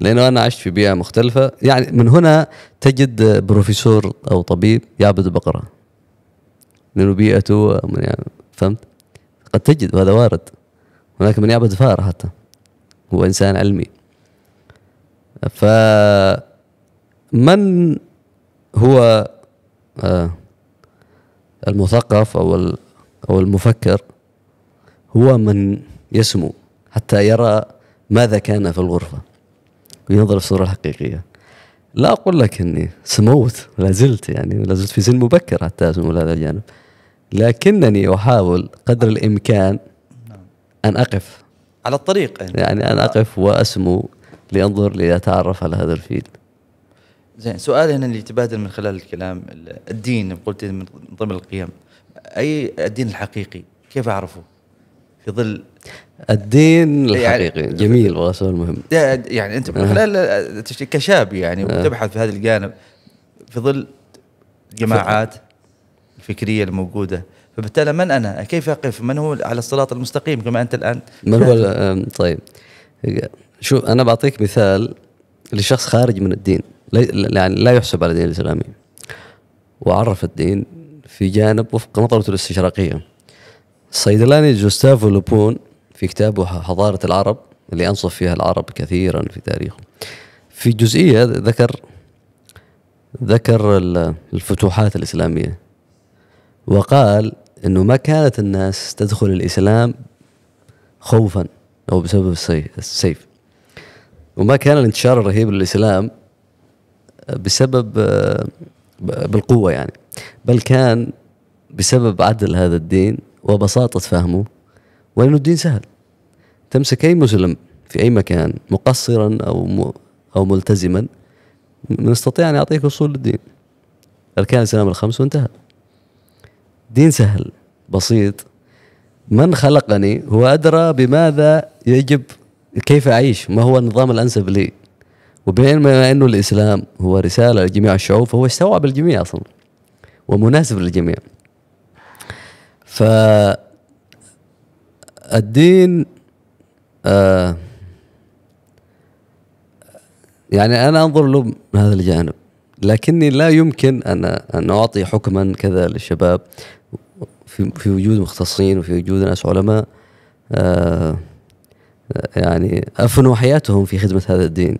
لانه انا عشت في بيئه مختلفه يعني من هنا تجد بروفيسور او طبيب يعبد بقره لانه بيئته يعني فهمت؟ قد تجد وهذا وارد هناك من يعبد فار حتى هو إنسان علمي ف من هو آه، المثقف أو أو المفكر هو من يسمو حتى يرى ماذا كان في الغرفة وينظر الصورة الحقيقية لا أقول لك أني سموت لا زلت يعني لا زلت في سن مبكر حتى أسمو هذا الجانب لكنني أحاول قدر الإمكان أن أقف على الطريق يعني, يعني أن أقف وأسمو لأنظر لأتعرف على هذا الفيل زين سؤال هنا اللي يتبادل من خلال الكلام الدين قلت من ضمن القيم أي الدين الحقيقي كيف أعرفه في ظل الدين يعني الحقيقي يعني جميل سؤال مهم يعني أنت من خلال كشاب يعني وتبحث في هذا الجانب في ظل جماعات الفكريه الموجوده فبالتالي من انا كيف اقف من هو على الصراط المستقيم كما انت الان من هو طيب شوف انا بعطيك مثال لشخص خارج من الدين يعني لا يحسب على الدين الاسلامي وعرف الدين في جانب وفق نظرته الاستشراقيه الصيدلاني جوستافو لوبون في كتابه حضاره العرب اللي انصف فيها العرب كثيرا في تاريخه في جزئيه ذكر ذكر الفتوحات الاسلاميه وقال انه ما كانت الناس تدخل الاسلام خوفا او بسبب السيف وما كان الانتشار الرهيب للاسلام بسبب آه، بالقوه يعني بل كان بسبب عدل هذا الدين وبساطه فهمه وانه الدين سهل تمسك اي مسلم في اي مكان مقصرا او او ملتزما نستطيع ان يعطيك اصول الدين اركان الاسلام الخمس وانتهى دين سهل بسيط من خلقني هو أدرى بماذا يجب كيف أعيش ما هو النظام الأنسب لي وبينما أنه الإسلام هو رسالة لجميع الشعوب فهو استوعب الجميع أصلا ومناسب للجميع ف الدين آه يعني أنا أنظر له من هذا الجانب لكني لا يمكن أن أن أعطي حكما كذا للشباب في, في وجود مختصين وفي وجود ناس علماء آه، يعني أفنوا حياتهم في خدمة هذا الدين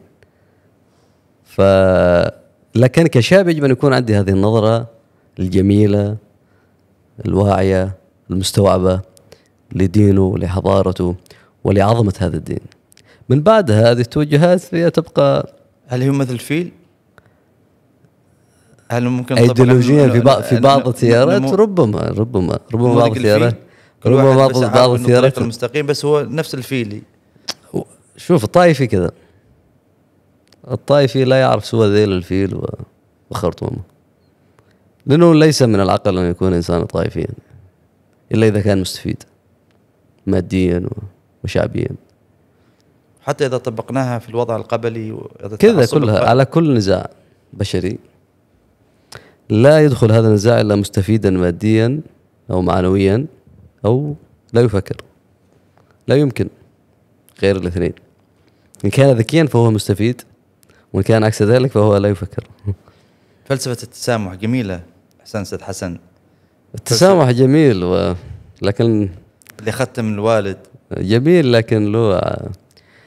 ف لكن كشاب يجب أن يكون عندي هذه النظرة الجميلة الواعية المستوعبة لدينه ولحضارته ولعظمة هذا الدين من بعدها هذه التوجهات هي تبقى هل هي مثل الفيل؟ هل ممكن ايديولوجيا في بعض في بعض السيارات ربما ربما ربما بعض السيارات ربما بعض بعض السيارات المستقيم بس هو نفس الفيلي شوف الطائفي كذا الطائفي لا يعرف سوى ذيل الفيل وخرطومه لانه ليس من العقل ان يكون انسان طائفيا الا اذا كان مستفيد ماديا وشعبيا حتى اذا طبقناها في الوضع القبلي كذا كلها على كل نزاع بشري لا يدخل هذا النزاع الا مستفيدا ماديا او معنويا او لا يفكر لا يمكن غير الاثنين ان كان ذكيا فهو مستفيد وان كان عكس ذلك فهو لا يفكر فلسفه التسامح جميله احسن استاذ حسن التسامح جميل ولكن اللي اخذته من الوالد جميل لكن له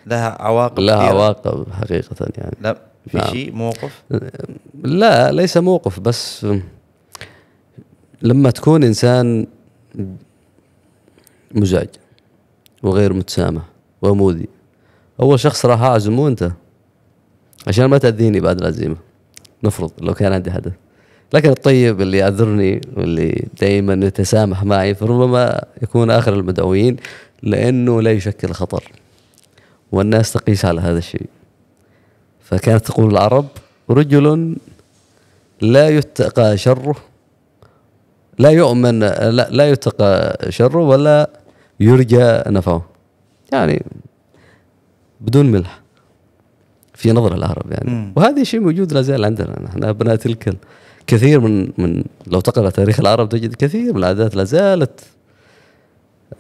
لها عواقب لها عواقب حقيقه يعني لا في نعم. شيء موقف؟ لا ليس موقف بس لما تكون انسان مزعج وغير متسامح ومودي اول شخص راح اعزمه انت عشان ما تاذيني بعد العزيمه نفرض لو كان عندي حدث لكن الطيب اللي يعذرني واللي دائما يتسامح معي فربما يكون اخر المدعوين لانه لا يشكل خطر والناس تقيس على هذا الشيء فكانت تقول العرب رجل لا يتقى شره لا يؤمن لا, لا يتقى شره ولا يرجى نفعه يعني بدون ملح في نظر العرب يعني وهذا شيء موجود لا زال عندنا نحن ابناء تلك كثير من من لو تقرا تاريخ العرب تجد كثير من العادات لا زالت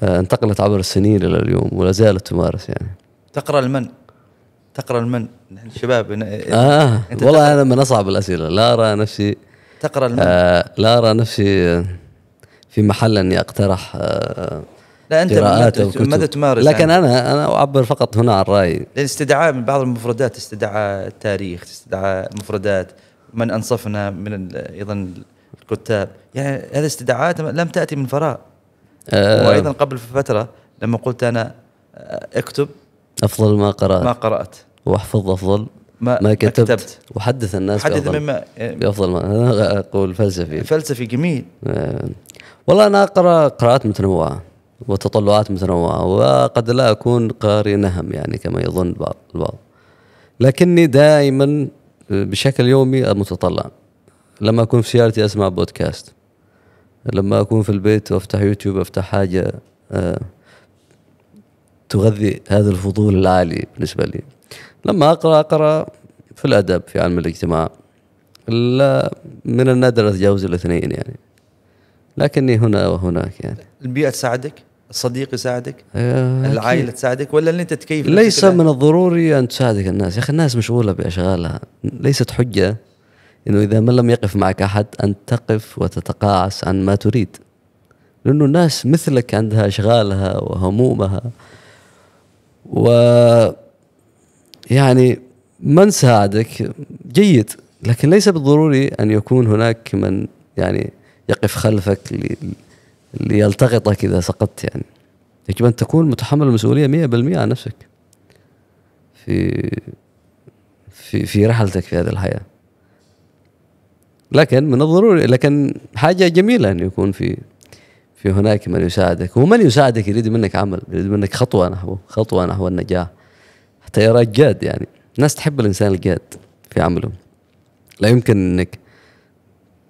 آه، انتقلت عبر السنين الى اليوم ولا زالت تمارس يعني تقرا لمن؟ تقرا المن نحن الشباب اه والله انا من اصعب الاسئله لا ارى نفسي تقرا المن آه لا ارى نفسي آه، في محل اني اقترح آه لا انت ماذا تمارس يعني؟ لكن يعني انا انا اعبر فقط هنا عن رايي الاستدعاء من بعض المفردات استدعاء التاريخ استدعاء مفردات من انصفنا من ايضا الكتاب يعني هذه استدعاءات لم تاتي من فراغ آه وايضا قبل فتره لما قلت انا آه، اكتب افضل ما قرات ما قرات واحفظ افضل ما, ما كتبت, كتبت وحدث الناس حدث بأفضل مما بافضل ما انا اقول فلسفي فلسفي جميل آه. والله انا اقرا قراءات متنوعه وتطلعات متنوعه وقد لا اكون قارئ نهم يعني كما يظن بعض البعض لكني دائما بشكل يومي متطلع لما اكون في سيارتي اسمع بودكاست لما اكون في البيت وافتح يوتيوب افتح حاجه آه. تغذي هذا الفضول العالي بالنسبه لي لما اقرا اقرا في الادب في علم الاجتماع لا من النادر اتجاوز الاثنين يعني لكني هنا وهناك يعني البيئه تساعدك الصديق يساعدك آه، العائله تساعدك ولا اللي انت تكيف ليس يعني؟ من الضروري ان تساعدك الناس يا اخي الناس مشغوله باشغالها ليست حجه انه اذا من لم يقف معك احد ان تقف وتتقاعس عن ما تريد لانه الناس مثلك عندها اشغالها وهمومها و يعني من ساعدك جيد لكن ليس بالضروري ان يكون هناك من يعني يقف خلفك ليلتقطك اذا سقطت يعني يجب ان تكون متحمل المسؤوليه 100% عن نفسك في في في رحلتك في هذه الحياه لكن من الضروري لكن حاجه جميله ان يكون في في هناك من يساعدك ومن يساعدك يريد منك عمل يريد منك خطوة نحو خطوة نحو النجاح حتى يراك جاد يعني الناس تحب الإنسان الجاد في عمله لا يمكن أنك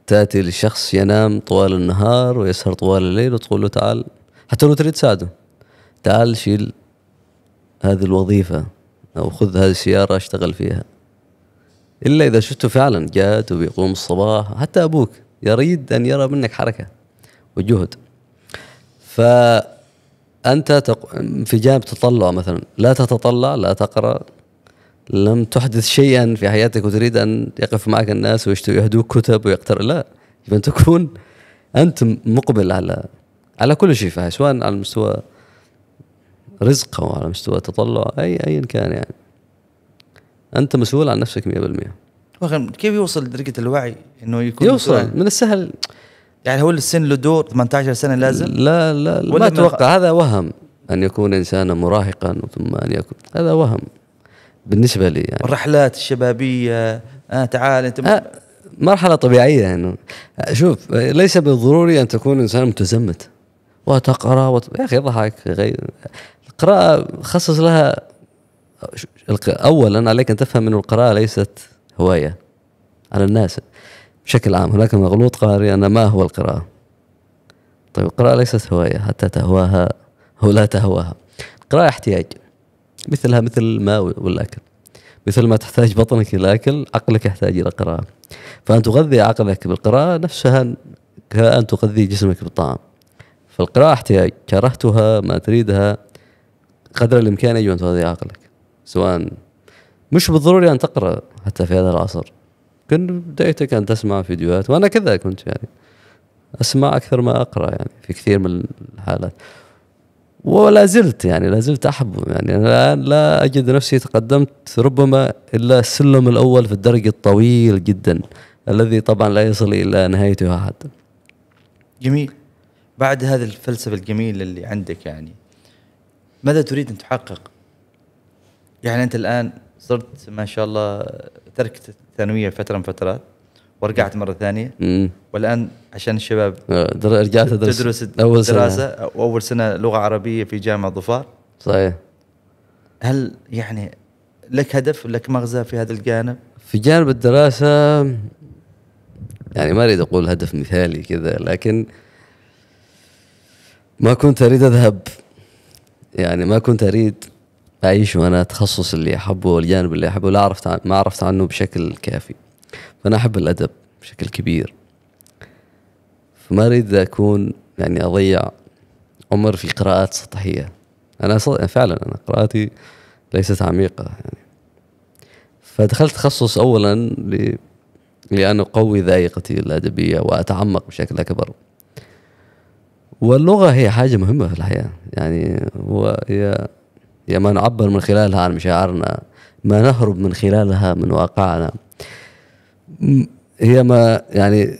تأتي لشخص ينام طوال النهار ويسهر طوال الليل وتقول له تعال حتى لو تريد تساعده تعال شيل هذه الوظيفة أو خذ هذه السيارة اشتغل فيها إلا إذا شفته فعلا جاد وبيقوم الصباح حتى أبوك يريد أن يرى منك حركة وجهد فأنت تق... في جانب تطلع مثلا لا تتطلع لا تقرأ لم تحدث شيئا في حياتك وتريد أن يقف معك الناس ويهدوك كتب ويقتر لا يجب أن تكون أنت مقبل على على كل شيء فيها سواء على مستوى رزق أو على مستوى تطلع أي أيا كان يعني أنت مسؤول عن نفسك 100% كيف يوصل لدرجة الوعي انه يكون يوصل من السهل يعني هو السن له دور 18 سنه لازم لا لا, لا ما اتوقع هذا وهم ان يكون انسانا مراهقا ثم ان يكون هذا وهم بالنسبه لي يعني الرحلات الشبابيه آه تعال انت آه مرحله طبيعيه يعني آه، شوف آه، ليس بالضروري ان تكون انسان متزمت وتقرا وت... يا اخي اضحك غير القراءه خصص لها آه، اولا عليك ان تفهم انه القراءه ليست هوايه على الناس بشكل عام هناك مغلوط قارئ أن ما هو القراءة طيب القراءة ليست هواية حتى تهواها هو لا تهواها القراءة احتياج مثلها مثل الماء والأكل مثل ما تحتاج بطنك إلى أكل عقلك يحتاج إلى قراءة فأن تغذي عقلك بالقراءة نفسها كأن تغذي جسمك بالطعام فالقراءة احتياج كرهتها ما تريدها قدر الإمكان يجب أن تغذي عقلك سواء مش بالضروري أن تقرأ حتى في هذا العصر كنت بدايتي كانت تسمع فيديوهات وانا كذا كنت يعني اسمع اكثر ما اقرا يعني في كثير من الحالات ولا زلت يعني لا زلت احبه يعني انا الان لا اجد نفسي تقدمت ربما الا السلم الاول في الدرج الطويل جدا الذي طبعا لا يصل الى نهايته احد. جميل. بعد هذه الفلسفه الجميله اللي عندك يعني ماذا تريد ان تحقق؟ يعني انت الان صرت ما شاء الله تركت الثانويه فتره من فترات ورجعت مره ثانيه مم. والان عشان الشباب آه، رجعت تدرس, تدرس اول دراسه سنة. اول سنه لغه عربيه في جامعه ظفار صحيح هل يعني لك هدف لك مغزى في هذا الجانب؟ في جانب الدراسه يعني ما اريد اقول هدف مثالي كذا لكن ما كنت اريد اذهب يعني ما كنت اريد بعيش وانا التخصص اللي احبه والجانب اللي احبه لا عرفت عن... ما عرفت عنه بشكل كافي فانا احب الادب بشكل كبير فما اريد اكون يعني اضيع عمر في قراءات سطحيه انا صد... فعلا انا قراءاتي ليست عميقه يعني فدخلت تخصص اولا ل... لان اقوي ذائقتي الادبيه واتعمق بشكل اكبر واللغه هي حاجه مهمه في الحياه يعني وهي ما نعبر من خلالها عن مشاعرنا ما نهرب من خلالها من واقعنا هي ما يعني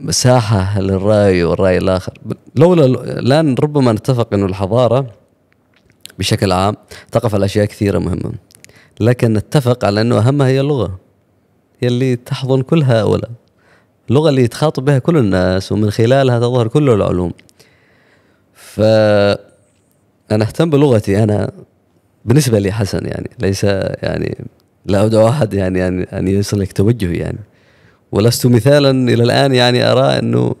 مساحة للرأي والرأي الآخر لولا الآن ربما نتفق أن الحضارة بشكل عام تقف على أشياء كثيرة مهمة لكن نتفق على أنه أهمها هي اللغة هي اللي تحضن كل هؤلاء اللغة اللي يتخاطب بها كل الناس ومن خلالها تظهر كل العلوم ف انا اهتم بلغتي انا بالنسبه لي حسن يعني ليس يعني لا ادعو احد يعني ان يعني لك توجهي يعني ولست مثالا الى الان يعني ارى انه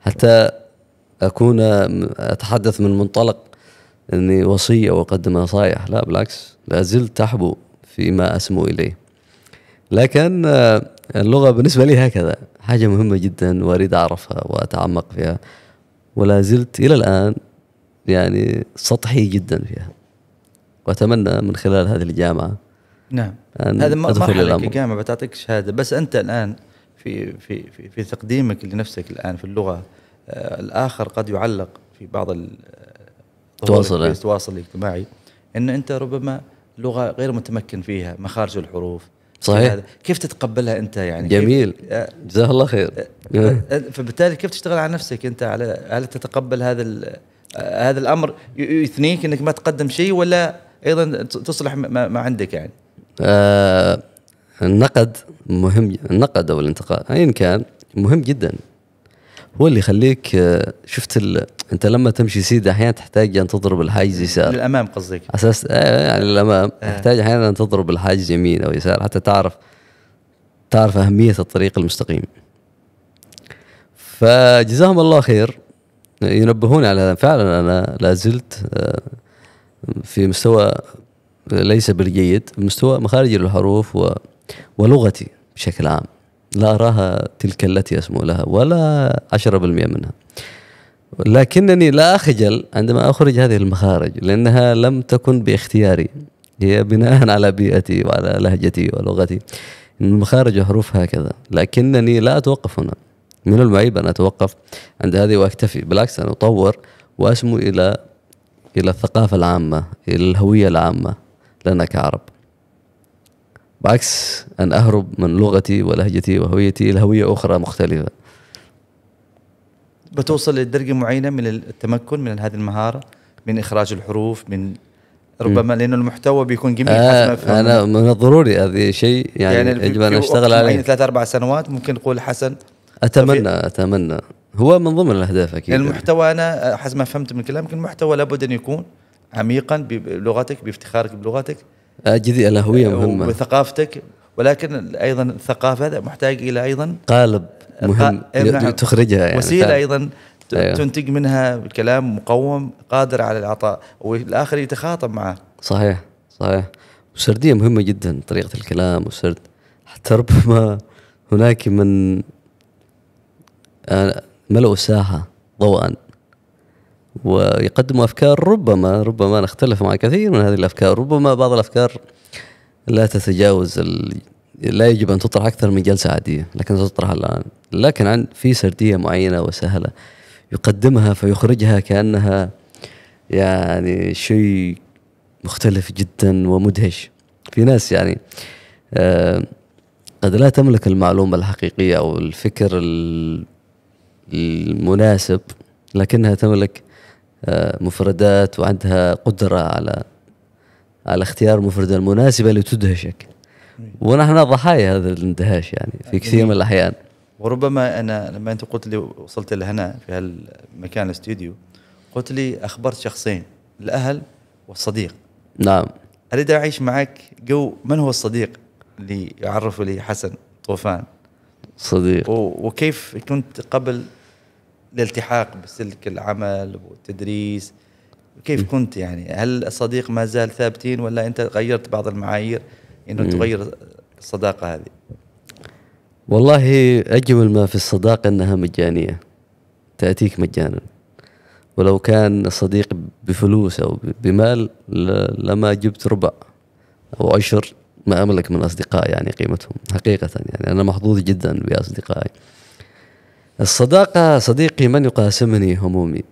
حتى اكون اتحدث من منطلق اني وصي او اقدم نصائح لا بالعكس لا زلت احبو فيما اسمو اليه لكن آه، اللغه بالنسبه لي هكذا حاجه مهمه جدا واريد اعرفها واتعمق فيها ولا زلت الى الان يعني سطحي جدا فيها واتمنى من خلال هذه الجامعه نعم هذا ما لك جامعه بتعطيك شهاده بس انت الان في في في, في تقديمك لنفسك الان في اللغه آه الاخر قد يعلق في بعض التواصل آه، آه. التواصل الاجتماعي ان انت ربما لغه غير متمكن فيها مخارج الحروف صحيح كيف تتقبلها انت يعني جميل آه، جزاه الله خير فبالتالي كيف تشتغل على نفسك انت على هل تتقبل هذا هذا الامر يثنيك انك ما تقدم شيء ولا ايضا تصلح ما عندك يعني آه النقد مهم النقد او الانتقاد ايا كان مهم جدا هو اللي يخليك آه، شفت ال... انت لما تمشي سيدة احيانا تحتاج ان تضرب الحاجز يسار للامام قصدك اساس آه، آه، يعني للامام آه. تحتاج احيانا ان تضرب الحاجز يمين او يسار حتى تعرف تعرف اهميه الطريق المستقيم فجزاهم الله خير ينبهون على هذا فعلا انا لا زلت آه، في مستوى ليس بالجيد مستوى مخارج الحروف و ولغتي بشكل عام لا أراها تلك التي أسمو لها ولا 10% منها لكنني لا أخجل عندما أخرج هذه المخارج لأنها لم تكن باختياري هي بناء على بيئتي وعلى لهجتي ولغتي المخارج حروف هكذا لكنني لا أتوقف هنا من المعيب ان اتوقف عند هذه واكتفي بالعكس ان اطور واسمو الى الى الثقافه العامه الى الهويه العامه لنا كعرب بعكس ان اهرب من لغتي ولهجتي وهويتي الى هويه اخرى مختلفه بتوصل لدرجه معينه من التمكن من هذه المهاره من اخراج الحروف من ربما لانه المحتوى بيكون جميل آه حسب انا من الضروري هذا شيء يعني, يعني يجب ان اشتغل عليه ثلاث اربع سنوات ممكن نقول حسن اتمنى اتمنى هو من ضمن الاهداف اكيد يعني. المحتوى انا حسب ما فهمت من كلامك المحتوى لابد ان يكون عميقا بلغتك بافتخارك بلغتك آه، جذي الهويه آه، مهمه وثقافتك ولكن ايضا الثقافه هذا محتاج الى ايضا قالب مهم إيه، نعم تخرجها يعني وسيله فعلا. ايضا أيوه. تنتج منها الكلام مقوم قادر على العطاء والاخر يتخاطب معه صحيح صحيح وسردية مهمه جدا طريقه الكلام والسرد حتى ربما هناك من ملؤوا الساحة ضوءا ويقدموا أفكار ربما ربما نختلف مع كثير من هذه الأفكار ربما بعض الأفكار لا تتجاوز لا يجب أن تطرح أكثر من جلسة عادية لكن تطرح الآن لكن عن في سردية معينة وسهلة يقدمها فيخرجها كأنها يعني شيء مختلف جدا ومدهش في ناس يعني آه قد لا تملك المعلومة الحقيقية أو الفكر المناسب لكنها تملك آه، مفردات وعندها قدرة على على اختيار المفردة المناسبة لتدهشك ونحن ضحايا هذا الاندهاش يعني في كثير من الأحيان وربما أنا لما أنت قلت لي وصلت لهنا في هالمكان الاستوديو قلت لي أخبرت شخصين الأهل والصديق نعم أريد أعيش معك جو من هو الصديق اللي يعرفه لي حسن طوفان صديق وكيف كنت قبل الالتحاق بسلك العمل والتدريس كيف كنت يعني هل الصديق ما زال ثابتين ولا انت غيرت بعض المعايير انه مم. تغير الصداقه هذه والله اجمل ما في الصداقه انها مجانيه تاتيك مجانا ولو كان الصديق بفلوس او بمال لما جبت ربع او عشر ما املك من اصدقاء يعني قيمتهم حقيقه يعني انا محظوظ جدا باصدقائي الصداقة صديقي من يقاسمني همومي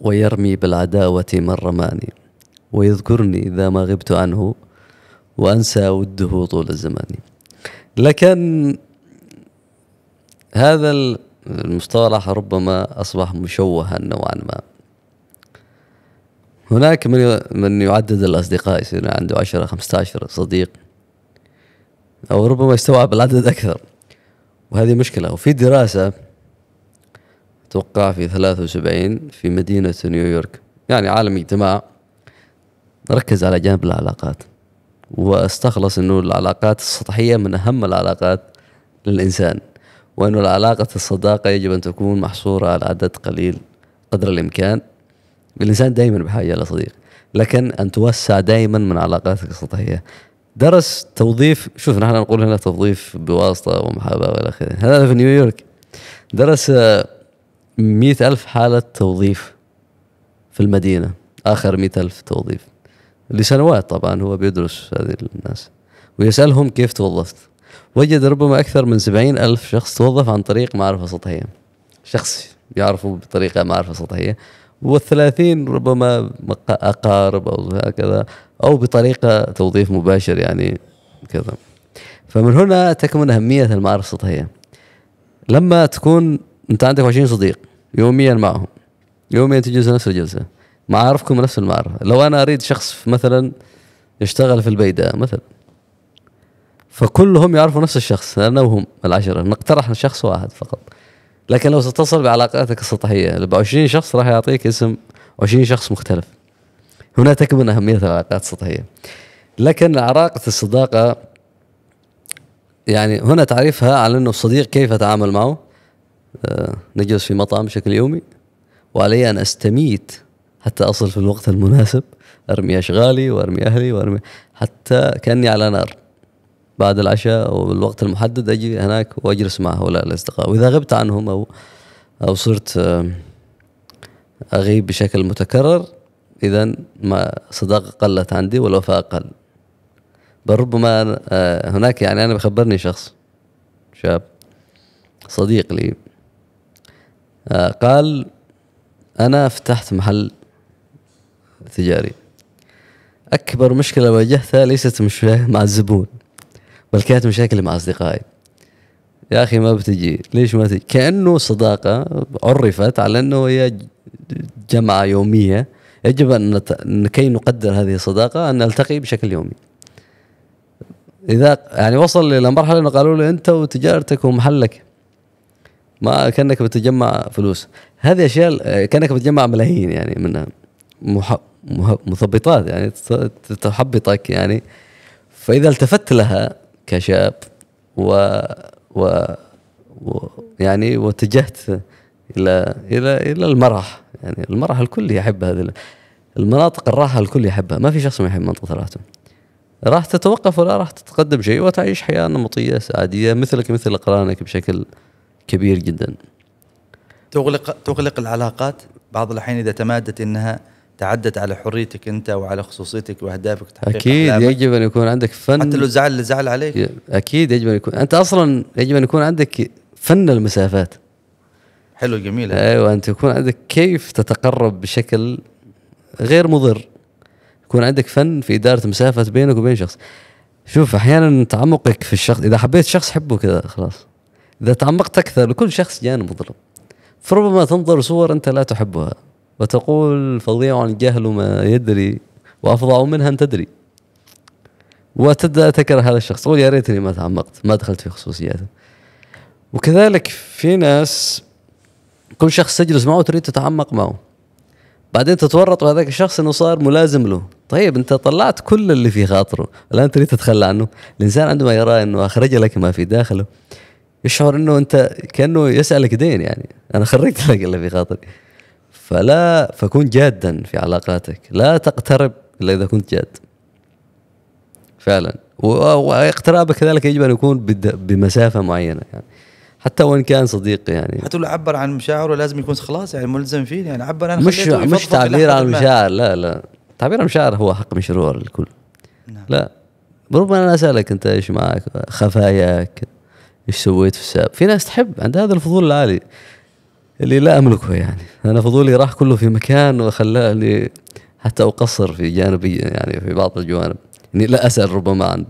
ويرمي بالعداوة من رماني ويذكرني إذا ما غبت عنه وأنسى وده طول الزمان لكن هذا المصطلح ربما أصبح مشوها نوعا ما هناك من من يعدد الأصدقاء يصير عنده 10 15 صديق أو ربما يستوعب العدد أكثر وهذه مشكله وفي دراسه توقع في 73 في مدينه نيويورك يعني عالم اجتماع ركز على جانب العلاقات واستخلص انه العلاقات السطحيه من اهم العلاقات للانسان وانه العلاقه الصداقه يجب ان تكون محصوره على عدد قليل قدر الامكان الانسان دائما بحاجه لصديق لكن ان توسع دائما من علاقاتك السطحيه درس توظيف شوف نحن نقول هنا توظيف بواسطه ومحاباه والى اخره هذا في نيويورك درس آه، مئة ألف حالة توظيف في المدينة آخر مئة ألف توظيف لسنوات طبعا هو بيدرس هذه الناس ويسألهم كيف توظفت وجد ربما أكثر من سبعين ألف شخص توظف عن طريق معرفة سطحية شخص يعرفه بطريقة معرفة سطحية والثلاثين ربما أقارب أو هكذا أو بطريقة توظيف مباشر يعني كذا فمن هنا تكمن أهمية المعارف السطحية لما تكون أنت عندك 20 صديق يوميا معهم يوميا تجلس نفس الجلسة معارفكم نفس المعرفة لو أنا أريد شخص مثلا يشتغل في البيداء مثلا فكلهم يعرفوا نفس الشخص لأنهم العشرة نقترح شخص واحد فقط لكن لو تتصل بعلاقاتك السطحيه ب 20 شخص راح يعطيك اسم 20 شخص مختلف هنا تكمن اهميه العلاقات السطحيه لكن علاقه الصداقه يعني هنا تعريفها على انه الصديق كيف اتعامل معه آه، نجلس في مطعم بشكل يومي وعلي ان استميت حتى اصل في الوقت المناسب ارمي اشغالي وارمي اهلي وارمي حتى كاني على نار بعد العشاء والوقت المحدد اجي هناك واجلس مع هؤلاء الاصدقاء واذا غبت عنهم او او صرت آه، اغيب بشكل متكرر اذا ما الصداقه قلت عندي والوفاء قل بل ربما آه، هناك يعني انا بخبرني شخص شاب صديق لي آه، قال انا فتحت محل تجاري اكبر مشكله واجهتها ليست مش مع الزبون كانت مشاكلي مع اصدقائي يا اخي ما بتجي ليش ما تجي كانه صداقه عرفت على انه هي جمعه يوميه يجب ان كي نقدر هذه الصداقه ان نلتقي بشكل يومي اذا يعني وصل الى مرحله انه قالوا له انت وتجارتك ومحلك ما كانك بتجمع فلوس هذه اشياء كانك بتجمع ملايين يعني منها مثبطات يعني تحبطك يعني فاذا التفت لها كشاب و, و, و يعني واتجهت الى الى الى المرح يعني المرح الكل يحب هذه المناطق الراحه الكل يحبها ما في شخص ما يحب منطقه راحته راح تتوقف ولا راح تتقدم شيء وتعيش حياه نمطيه عاديه مثلك مثل اقرانك بشكل كبير جدا تغلق تغلق العلاقات بعض الاحيان اذا تمادت انها تعدت على حريتك انت وعلى خصوصيتك واهدافك اكيد أحلامك. يجب ان يكون عندك فن حتى لو زعل اللي زعل عليك اكيد يجب ان يكون انت اصلا يجب ان يكون عندك فن المسافات حلو جميل ايوه انت يكون عندك كيف تتقرب بشكل غير مضر يكون عندك فن في اداره مسافه بينك وبين شخص شوف احيانا تعمقك في الشخص اذا حبيت شخص حبه كذا خلاص اذا تعمقت اكثر لكل شخص جانب مضر فربما تنظر صور انت لا تحبها وتقول فظيع الجهل ما يدري وأفظع منها أن تدري وتبدأ تكره هذا الشخص تقول يا ريتني ما تعمقت ما دخلت في خصوصياته وكذلك في ناس كل شخص تجلس معه تريد تتعمق معه بعدين تتورط بهذاك الشخص انه صار ملازم له طيب انت طلعت كل اللي في خاطره الان تريد تتخلى عنه الانسان عندما يرى انه اخرج لك ما في داخله يشعر انه انت كانه يسالك دين يعني انا خرجت لك اللي في خاطري فلا فكن جادا في علاقاتك لا تقترب الا اذا كنت جاد فعلا واقترابك كذلك يجب ان يكون بمسافه معينه يعني حتى وان كان صديق يعني حتى لو عبر عن مشاعره لازم يكون خلاص يعني ملزم فيه يعني عبر عن مش مش تعبير عن المشاعر لا لا تعبير عن المشاعر هو حق مشروع الكل نعم. لا ربما انا اسالك انت ايش معك خفاياك ايش سويت في السابق في ناس تحب عندها هذا الفضول العالي اللي لا املكه يعني انا فضولي راح كله في مكان وخلاه لي حتى اقصر في جانبي يعني في بعض الجوانب اني يعني لا اسال ربما عن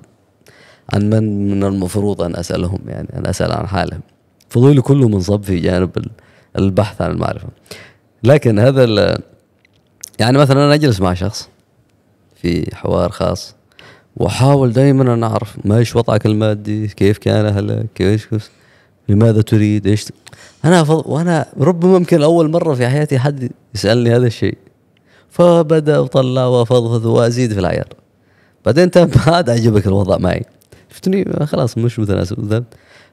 عن من من المفروض ان اسالهم يعني ان اسال عن حالهم فضولي كله منصب في جانب البحث عن المعرفه لكن هذا يعني مثلا انا اجلس مع شخص في حوار خاص واحاول دائما ان اعرف ما ايش وضعك المادي كيف كان اهلك كيف لماذا تريد ايش انا فض... وانا ربما يمكن اول مره في حياتي حد يسالني هذا الشيء فبدا وطلع وافضفض وازيد في العيار بعدين انت ما عجبك الوضع معي شفتني خلاص مش متناسب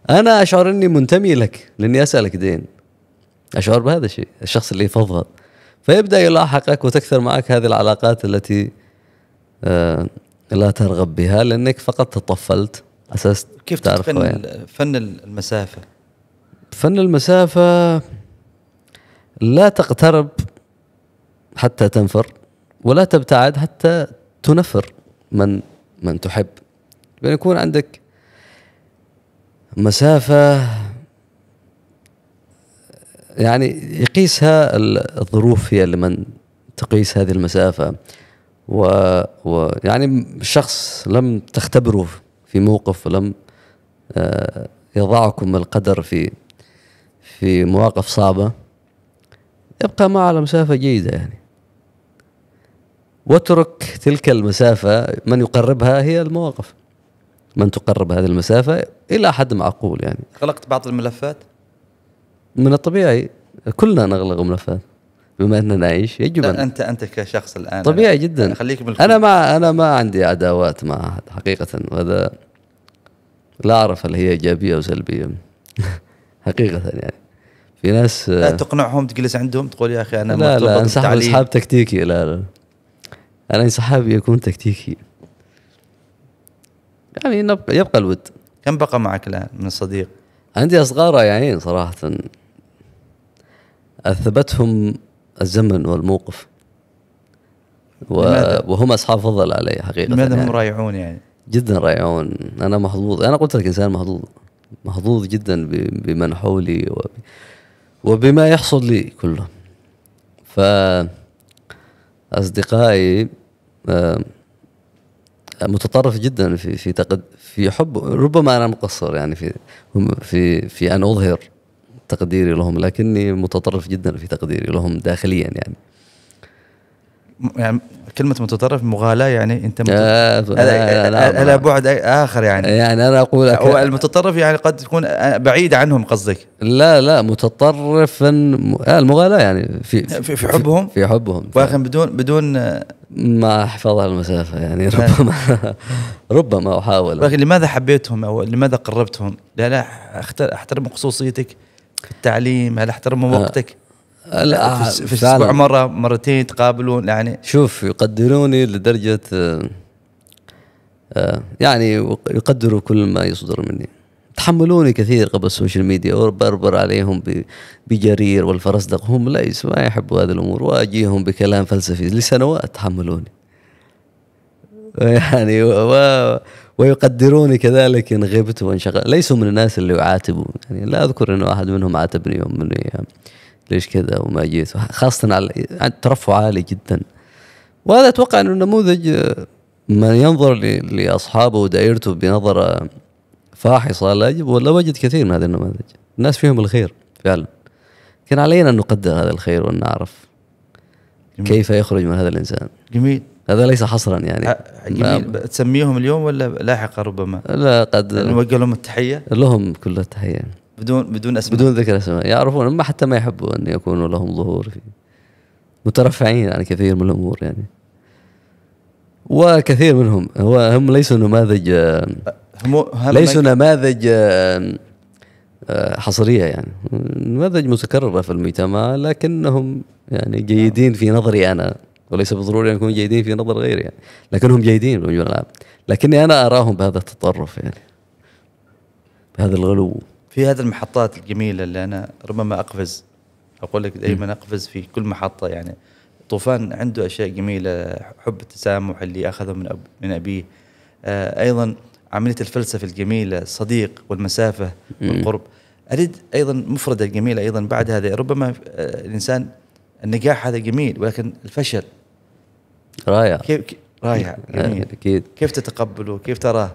انا اشعر اني منتمي لك لاني اسالك دين اشعر بهذا الشيء الشخص اللي يفضفض فيبدا يلاحقك وتكثر معك هذه العلاقات التي آه، لا ترغب بها لانك فقط تطفلت اساس كيف تعرف يعني. فن المسافه فن المسافه لا تقترب حتى تنفر ولا تبتعد حتى تنفر من من تحب بأن يعني يكون عندك مسافة يعني يقيسها الظروف هي لمن تقيس هذه المسافة ويعني و, و يعني الشخص لم تختبره في موقف لم آه، يضعكم القدر في في مواقف صعبة يبقى معه على مسافة جيدة يعني واترك تلك المسافة من يقربها هي المواقف من تقرب هذه المسافة إلى حد معقول يعني غلقت بعض الملفات؟ من الطبيعي كلنا نغلق ملفات بما اننا نعيش يجب أن انت انت كشخص الان طبيعي جدا خليك انا ما انا ما عندي عداوات مع احد حقيقه وهذا لا اعرف هل هي ايجابيه او سلبيه حقيقه يعني في ناس لا تقنعهم تجلس عندهم تقول يا اخي انا لا لا انسحب انسحاب تكتيكي لا لا انا انسحابي يكون تكتيكي يعني نبقى يبقى الود كم بقى معك الان من صديق؟ عندي اصغار يعني صراحه اثبتهم الزمن والموقف و... وهم اصحاب فضل علي حقيقه لماذا هم يعني. رائعون يعني جدا رائعون انا محظوظ انا قلت لك انسان محظوظ محظوظ جدا بمن حولي وب... وبما يحصل لي كله ف اصدقائي آه، متطرف جدا في في تقد في حب ربما انا مقصر يعني في في في ان اظهر تقديري لهم لكني متطرف جدا في تقديري لهم داخليا يعني يعني كلمة متطرف مغالاة يعني انت مت... آه بعد اخر يعني يعني انا اقول هو المتطرف يعني قد تكون آه، بعيد عنهم قصدك لا لا متطرفا آه، المغالاة يعني في في, في حبهم في, في حبهم ولكن بدون بدون آه، ما احفظها المسافة يعني ربما ربما احاول ولكن لماذا حبيتهم او لماذا قربتهم؟ لا لا احترم خصوصيتك التعليم هل احترموا آه. وقتك؟ آه لا في, في الاسبوع مره مرتين تقابلون يعني شوف يقدروني لدرجه آه, آه، يعني يقدروا كل ما يصدر مني تحملوني كثير قبل السوشيال ميديا وبربر عليهم بجرير والفرزدق هم ليس ما يحبوا هذه الامور واجيهم بكلام فلسفي لسنوات تحملوني يعني ويقدروني كذلك إن غبت وانشغل ليسوا من الناس اللي يعاتبوا يعني لا أذكر أنه أحد منهم عاتبني يوم من الأيام ليش كذا وما جيت خاصة على يعني ترفع عالي جدا وهذا أتوقع أنه نموذج آه، من ينظر لأصحابه ودائرته بنظرة فاحصة لا يجب ولا وجد كثير من هذه النماذج الناس فيهم الخير فعلا كان علينا أن نقدر هذا الخير وأن نعرف كيف يخرج من هذا الإنسان جميل هذا ليس حصرا يعني تسميهم اليوم ولا لاحقا ربما؟ لا قد نوجه يعني لهم التحيه لهم كل التحيه بدون بدون اسماء بدون ذكر اسماء يعرفون ما حتى ما يحبوا ان يكونوا لهم ظهور في مترفعين عن كثير من الامور يعني وكثير منهم هو هم ليسوا نماذج آه، ليسوا نماذج آه، آه، حصريه يعني نماذج متكرره في المجتمع لكنهم يعني جيدين في نظري انا وليس بالضروري ان يكونوا جيدين في نظر غيري يعني لكنهم جيدين بمجمل الالعاب لكني انا اراهم بهذا التطرف يعني بهذا الغلو في هذه المحطات الجميله اللي انا ربما اقفز اقول لك دائما اقفز في كل محطه يعني طوفان عنده اشياء جميله حب التسامح اللي اخذه من أب من ابيه آه ايضا عمليه الفلسفه الجميله الصديق والمسافه والقرب اريد ايضا مفرده جميله ايضا بعد هذا ربما آه، الانسان النجاح هذا جميل ولكن الفشل رائع كيف رائع آه، اكيد كيف تتقبله كيف تراه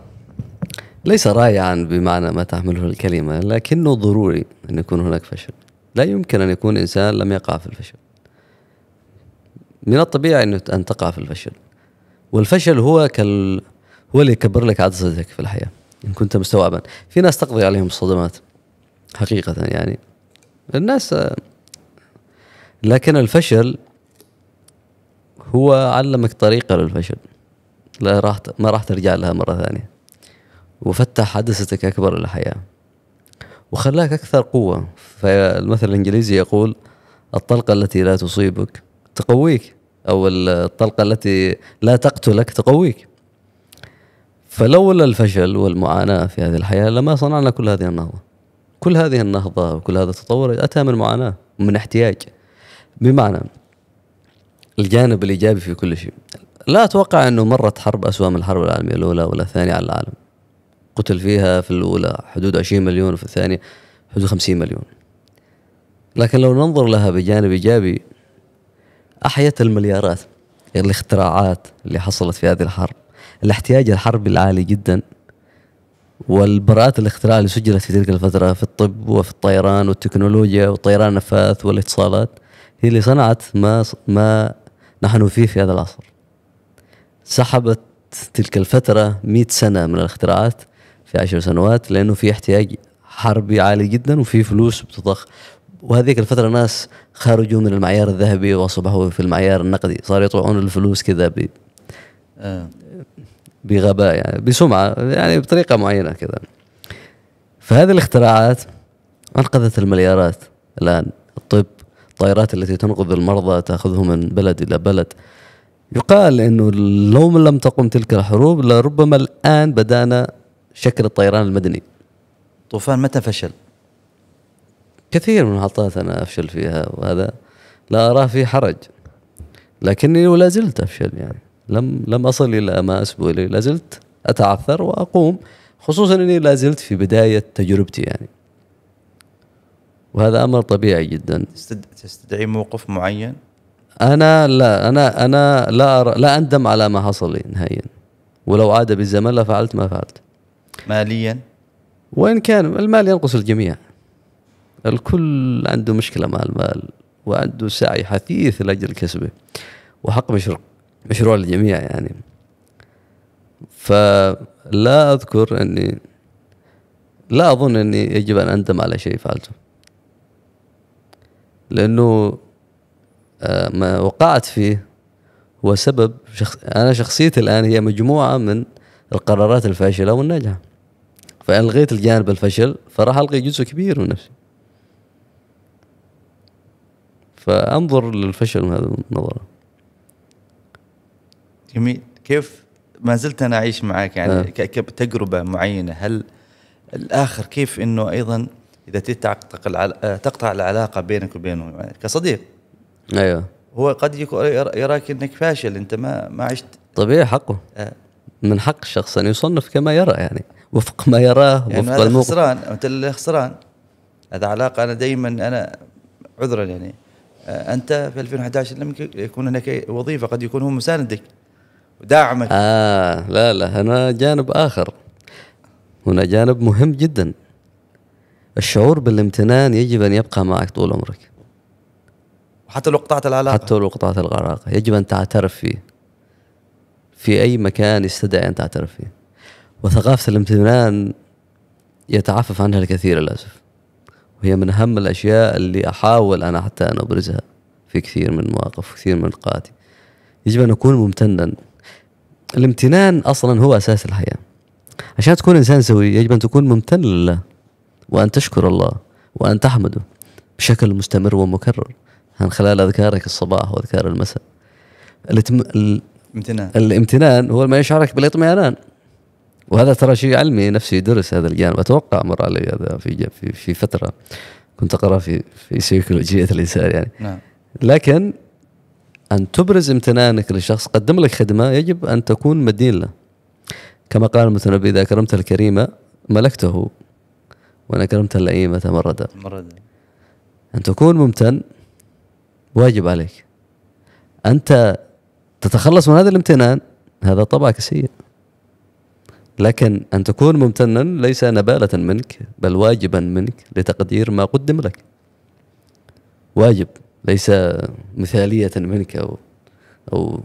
ليس رائعا بمعنى ما تحمله الكلمه لكنه ضروري ان يكون هناك فشل لا يمكن ان يكون انسان لم يقع في الفشل من الطبيعي ان ان تقع في الفشل والفشل هو كال هو اللي يكبر لك عدستك في الحياه ان كنت مستوعبا في ناس تقضي عليهم الصدمات حقيقه يعني الناس آه، لكن الفشل هو علمك طريقة للفشل لا راح ما راح ترجع لها مرة ثانية وفتح حدستك أكبر للحياة وخلاك أكثر قوة فالمثل الإنجليزي يقول الطلقة التي لا تصيبك تقويك أو الطلقة التي لا تقتلك تقويك فلولا الفشل والمعاناة في هذه الحياة لما صنعنا كل هذه النهضة كل هذه النهضة وكل هذا التطور أتى من معاناة من احتياج بمعنى الجانب الايجابي في كل شيء لا اتوقع انه مرت حرب اسوء من الحرب العالميه الاولى ولا الثانيه على العالم قتل فيها في الاولى حدود 20 مليون وفي الثانيه حدود 50 مليون لكن لو ننظر لها بجانب ايجابي احيت المليارات يعني الاختراعات اللي حصلت في هذه الحرب الاحتياج الحربي العالي جدا والبراءات الاختراع اللي سجلت في تلك الفتره في الطب وفي الطيران والتكنولوجيا والطيران النفاث والاتصالات هي اللي صنعت ما ما نحن فيه في هذا العصر سحبت تلك الفترة مئة سنة من الاختراعات في عشر سنوات لأنه في احتياج حربي عالي جدا وفي فلوس بتضخ وهذيك الفترة ناس خرجوا من المعيار الذهبي وأصبحوا في المعيار النقدي صاروا يطلعون الفلوس كذا ب... آه. بغباء يعني بسمعة يعني بطريقة معينة كذا فهذه الاختراعات أنقذت المليارات الآن الطائرات التي تنقذ المرضى تاخذهم من بلد إلى بلد يقال أنه لو لم تقم تلك الحروب لربما الآن بدأنا شكل الطيران المدني طوفان متى فشل؟ كثير من المحطات أنا أفشل فيها وهذا لا أراه في حرج لكني ولا زلت أفشل يعني لم لم أصل إلى ما أسبو إليه لا زلت أتعثر وأقوم خصوصا أني لا زلت في بداية تجربتي يعني وهذا امر طبيعي جدا تستدعي موقف معين انا لا انا انا لا أر... لا اندم على ما حصل لي نهائيا ولو عاد بالزمن لفعلت ما فعلت ماليا وان كان المال ينقص الجميع الكل عنده مشكله مع المال وعنده سعي حثيث لاجل كسبه وحق مشروع مشروع للجميع يعني فلا اذكر اني لا اظن اني يجب ان اندم على شيء فعلته لانه آه، ما وقعت فيه هو سبب شخص انا شخصيتي الان هي مجموعه من القرارات الفاشله والناجحه الغيت الجانب الفشل فراح الغي جزء كبير من نفسي فانظر للفشل من هذه النظره جميل كيف ما زلت انا اعيش معك يعني آه. كتجربه معينه هل الاخر كيف انه ايضا اذا آه، تقطع العلاقه بينك وبينه يعني كصديق ايوه هو قد يراك انك فاشل انت ما ما عشت طبيعي حقه آه. من حق الشخص ان يصنف كما يرى يعني وفق ما يراه يعني وفق الموقف خسران انت اللي خسران هذا علاقه انا دائما انا عذرا يعني آه انت في 2011 لم يكون هناك وظيفه قد يكون هو مساندك وداعمك اه لا لا هنا جانب اخر هنا جانب مهم جدا الشعور بالامتنان يجب ان يبقى معك طول عمرك حتى لو قطعت العلاقه حتى لو قطعت العلاقه يجب ان تعترف فيه في اي مكان يستدعي ان تعترف فيه وثقافه الامتنان يتعفف عنها الكثير للاسف وهي من اهم الاشياء اللي احاول انا حتى ان ابرزها في كثير من مواقف وكثير من لقاءاتي يجب ان اكون ممتنا الامتنان اصلا هو اساس الحياه عشان تكون انسان سوي يجب ان تكون ممتن لله وأن تشكر الله وأن تحمده بشكل مستمر ومكرر من خلال أذكارك الصباح وأذكار المساء الاتم... ال... امتنان الامتنان هو ما يشعرك بالاطمئنان وهذا ترى شيء علمي نفسي درس هذا الجانب اتوقع مر علي هذا في في في فتره كنت اقرا في في سيكولوجيه الانسان يعني نعم. لكن ان تبرز امتنانك لشخص قدم لك خدمه يجب ان تكون مدين له كما قال المتنبي اذا اكرمت الكريم ملكته وأنا كرمت اللئيم إيه تمردا تمردا أن تكون ممتن واجب عليك أنت تتخلص من هذا الامتنان هذا طبعك سيء لكن أن تكون ممتنا ليس نبالة منك بل واجبا منك لتقدير ما قدم لك واجب ليس مثالية منك أو أو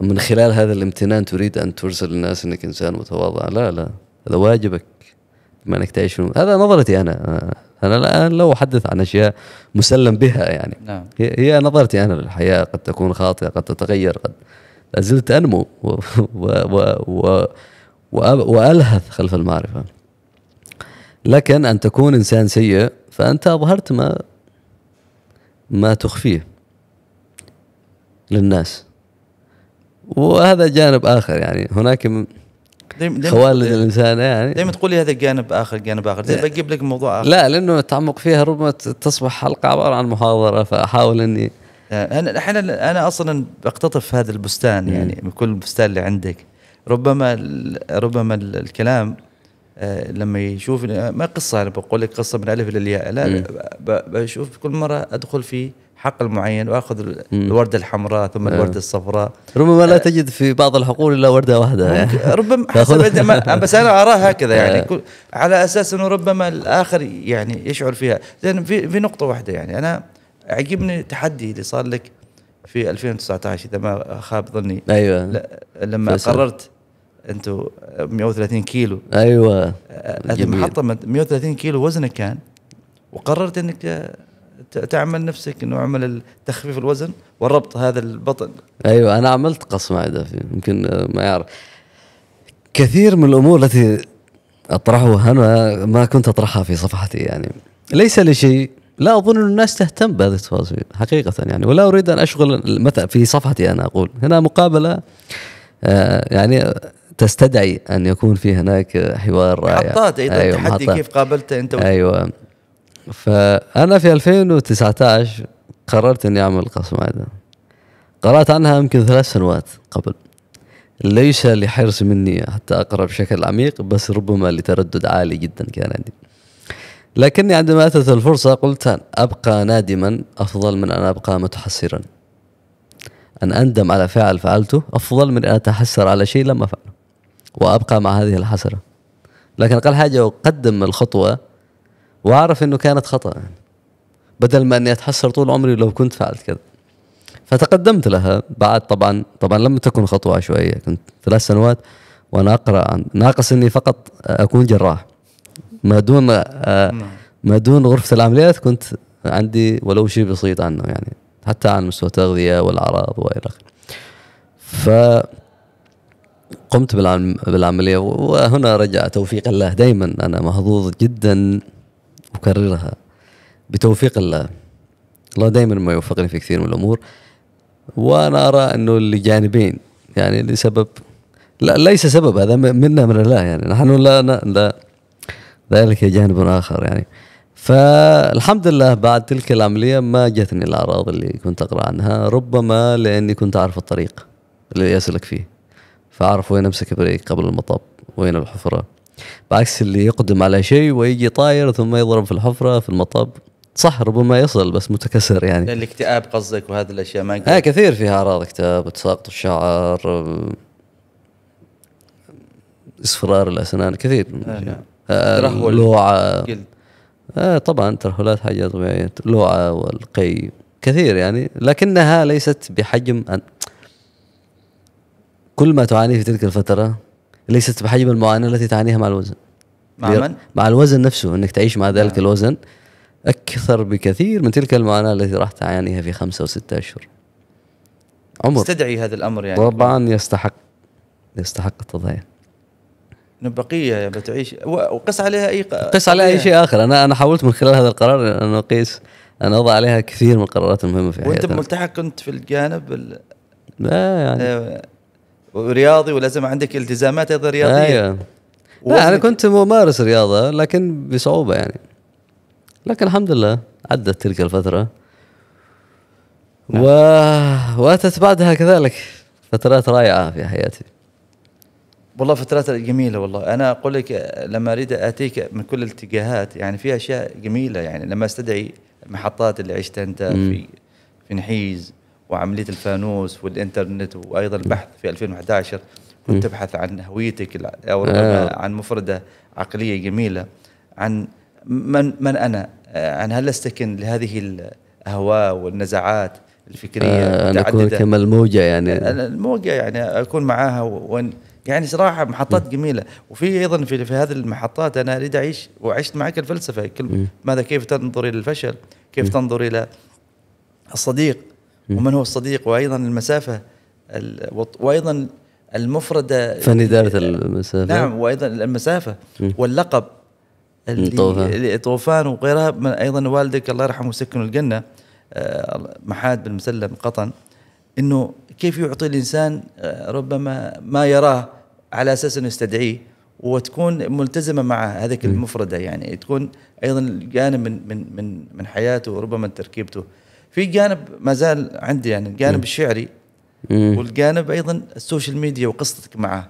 من خلال هذا الامتنان تريد أن ترسل الناس أنك إنسان متواضع لا لا هذا واجبك بما انك تعيش في هذا نظرتي انا انا الان لو احدث عن اشياء مسلم بها يعني نعم. هي نظرتي انا للحياه قد تكون خاطئه قد تتغير قد لا زلت انمو و و و و والهث خلف المعرفه لكن ان تكون انسان سيء فانت اظهرت ما ما تخفيه للناس وهذا جانب اخر يعني هناك خوالد الانسان يعني دائما تقول لي هذا جانب اخر جانب اخر زي بجيب لك موضوع اخر لا لانه التعمق فيها ربما تصبح حلقه عباره عن محاضره فاحاول اني آه، انا احيانا انا اصلا بقتطف هذا البستان يعني من كل البستان اللي عندك ربما ربما الكلام آه، لما يشوف آه، ما قصه انا بقول لك قصه من الف الى الياء لا بشوف كل مره ادخل في حقل معين واخذ الورده الحمراء ثم آه. الورده الصفراء ربما لا آه. تجد في بعض الحقول الا ورده واحده يعني. ربما حسب بس انا اراها هكذا يعني آه. على اساس انه ربما الاخر يعني يشعر فيها لان في في نقطه واحده يعني انا عجبني التحدي اللي صار لك في 2019 اذا ما خاب ظني ايوه لما قررت انتم 130 كيلو ايوه المحطه 130 كيلو وزنك كان وقررت انك تعمل نفسك انه اعمل تخفيف الوزن والربط هذا البطن ايوه انا عملت قص معده يمكن ما يعرف كثير من الامور التي اطرحها انا ما كنت اطرحها في صفحتي يعني ليس لشيء لا اظن ان الناس تهتم بهذه التفاصيل حقيقه يعني ولا اريد ان اشغل مثلا في صفحتي انا اقول هنا مقابله آه، يعني تستدعي ان يكون في هناك حوار محطات ايضا أيوة تحدي كيف قابلته انت و... ايوه فانا في 2019 قررت اني اعمل قسم عاده قرات عنها يمكن ثلاث سنوات قبل ليس لحرص مني حتى اقرا بشكل عميق بس ربما لتردد عالي جدا كان عندي لكني عندما اتت الفرصه قلت أن ابقى نادما افضل من ان ابقى متحسرا ان اندم على فعل فعلته افضل من ان اتحسر على شيء لم افعله وابقى مع هذه الحسره لكن اقل حاجه اقدم الخطوه واعرف انه كانت خطا يعني بدل ما اني اتحسر طول عمري لو كنت فعلت كذا فتقدمت لها بعد طبعا طبعا لم تكن خطوه عشوائيه كنت ثلاث سنوات وانا اقرا عن ناقص اني فقط اكون جراح ما دون آه، نعم. ما دون غرفه العمليات كنت عندي ولو شيء بسيط عنه يعني حتى عن مستوى التغذيه والاعراض والى اخره ف قمت بالعمليه وهنا رجع توفيق الله دائما انا محظوظ جدا أكررها بتوفيق الله الله دائما ما يوفقني في كثير من الأمور وأنا أرى أنه لجانبين يعني لسبب لا ليس سبب هذا منا من الله يعني نحن لا لا ذلك جانب آخر يعني فالحمد لله بعد تلك العملية ما جتني الأعراض اللي كنت أقرأ عنها ربما لأني كنت أعرف الطريق اللي أسلك فيه فأعرف وين أمسك بريك قبل المطب وين الحفرة بعكس اللي يقدم على شيء ويجي طاير ثم يضرب في الحفره في المطب صح ربما يصل بس متكسر يعني الاكتئاب قصدك وهذه الاشياء ما آه كثير فيها اعراض اكتئاب تساقط الشعر اصفرار الاسنان كثير آه نعم. آه لوعه آه طبعا ترهلات حاجه طبيعيه لوعه والقي كثير يعني لكنها ليست بحجم أن كل ما تعانيه في تلك الفتره ليست بحجم المعاناه التي تعانيها مع الوزن مع من؟ مع الوزن نفسه انك تعيش مع ذلك آه. الوزن اكثر بكثير من تلك المعاناه التي راح تعانيها في خمسه وسته اشهر عمر استدعي هذا الامر يعني طبعا يستحق يستحق التضحيه بقيه بتعيش وقس عليها اي ق... قس عليها اي شيء اخر انا انا حاولت من خلال هذا القرار ان اقيس ان اضع عليها كثير من القرارات المهمه في حياتي وانت ملتحق كنت في الجانب ال... لا يعني آه، ورياضي ولازم عندك التزامات ايضا رياضيه ايوه لا انا كنت ممارس رياضه لكن بصعوبه يعني لكن الحمد لله عدت تلك الفتره نعم. و... واتت بعدها كذلك فترات رائعه في حياتي والله فترات جميله والله انا اقول لك لما اريد اتيك من كل الاتجاهات يعني في اشياء جميله يعني لما استدعي المحطات اللي عشتها انت في في نحيز وعمليه الفانوس والانترنت وايضا البحث في 2011 كنت تبحث عن هويتك او آه. عن مفرده عقليه جميله عن من من انا آه، عن هل استكن لهذه الاهواء والنزعات الفكريه آه انا اكون كما الموجه يعني آه، الموجه يعني اكون معاها وان يعني صراحه محطات م. جميله وفي ايضا في, في هذه المحطات انا اريد اعيش وعشت معك الفلسفه كل ماذا كيف تنظر الى الفشل كيف م. تنظر الى الصديق ومن هو الصديق وايضا المسافه وايضا المفرده فن اداره المسافه نعم وايضا المسافه واللقب اللي طوفان وغيرها من ايضا والدك الله يرحمه سكن الجنه آه، محاد بن مسلم قطن انه كيف يعطي الانسان آه، ربما ما يراه على اساس انه يستدعيه وتكون ملتزمه مع هذيك المفرده يعني تكون ايضا جانب من من من من حياته وربما تركيبته في جانب ما زال عندي يعني الجانب الشعري والجانب ايضا السوشيال ميديا وقصتك معه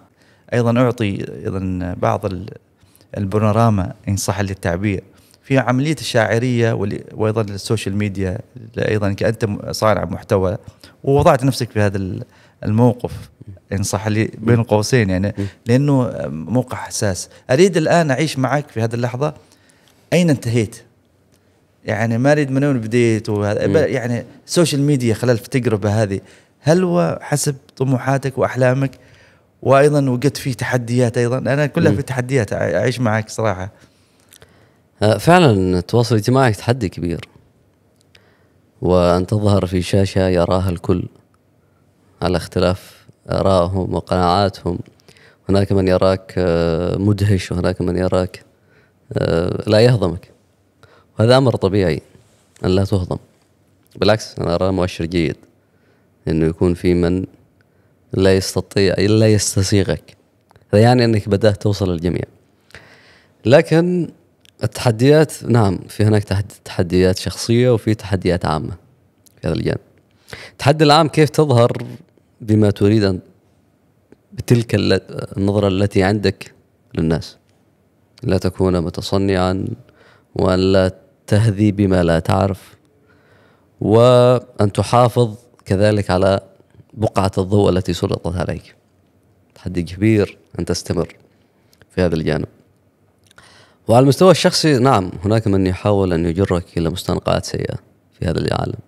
ايضا اعطي ايضا بعض البونوراما ان صح للتعبير في عمليه الشاعريه وايضا السوشيال ميديا ايضا كانت صانع محتوى ووضعت نفسك في هذا الموقف ان صح لي بين قوسين يعني لانه موقع حساس اريد الان اعيش معك في هذه اللحظه اين انتهيت يعني ما اريد من وين بديت وهذا يعني السوشيال ميديا خلال في التجربه هذه هل هو حسب طموحاتك واحلامك وايضا وقت في تحديات ايضا انا كلها في تحديات اعيش معك صراحه آه، فعلا التواصل الاجتماعي تحدي كبير وان تظهر في شاشه يراها الكل على اختلاف ارائهم وقناعاتهم هناك من يراك آه، مدهش وهناك من يراك آه، لا يهضمك هذا امر طبيعي ان لا تهضم بالعكس انا ارى مؤشر جيد انه يكون في من لا يستطيع الا يستسيغك هذا يعني انك بدات توصل للجميع لكن التحديات نعم في هناك تحديات شخصيه وفي تحديات عامه في هذا الجانب التحدي العام كيف تظهر بما تريد ان بتلك النظره التي عندك للناس لا تكون متصنعا ولا تهذي بما لا تعرف وأن تحافظ كذلك على بقعة الضوء التي سلطت عليك تحدي كبير أن تستمر في هذا الجانب وعلى المستوى الشخصي نعم هناك من يحاول أن يجرك إلى مستنقعات سيئة في هذا العالم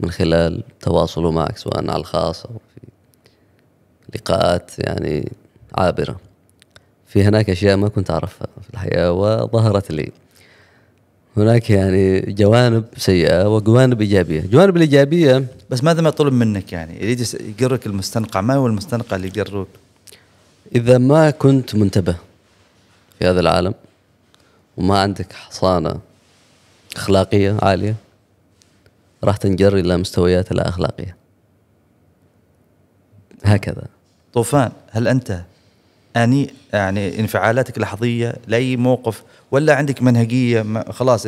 من خلال تواصله معك سواء على الخاص أو في لقاءات يعني عابرة في هناك أشياء ما كنت أعرفها في الحياة وظهرت لي هناك يعني جوانب سيئه وجوانب ايجابيه، الجوانب الايجابيه بس ماذا ما طلب منك يعني؟ يريد يقرك المستنقع، ما هو المستنقع اللي يقرك؟ اذا ما كنت منتبه في هذا العالم وما عندك حصانه اخلاقيه عاليه راح تنجر الى مستويات لا اخلاقيه. هكذا طوفان هل انت اني يعني انفعالاتك لحظيه لاي موقف ولا عندك منهجيه خلاص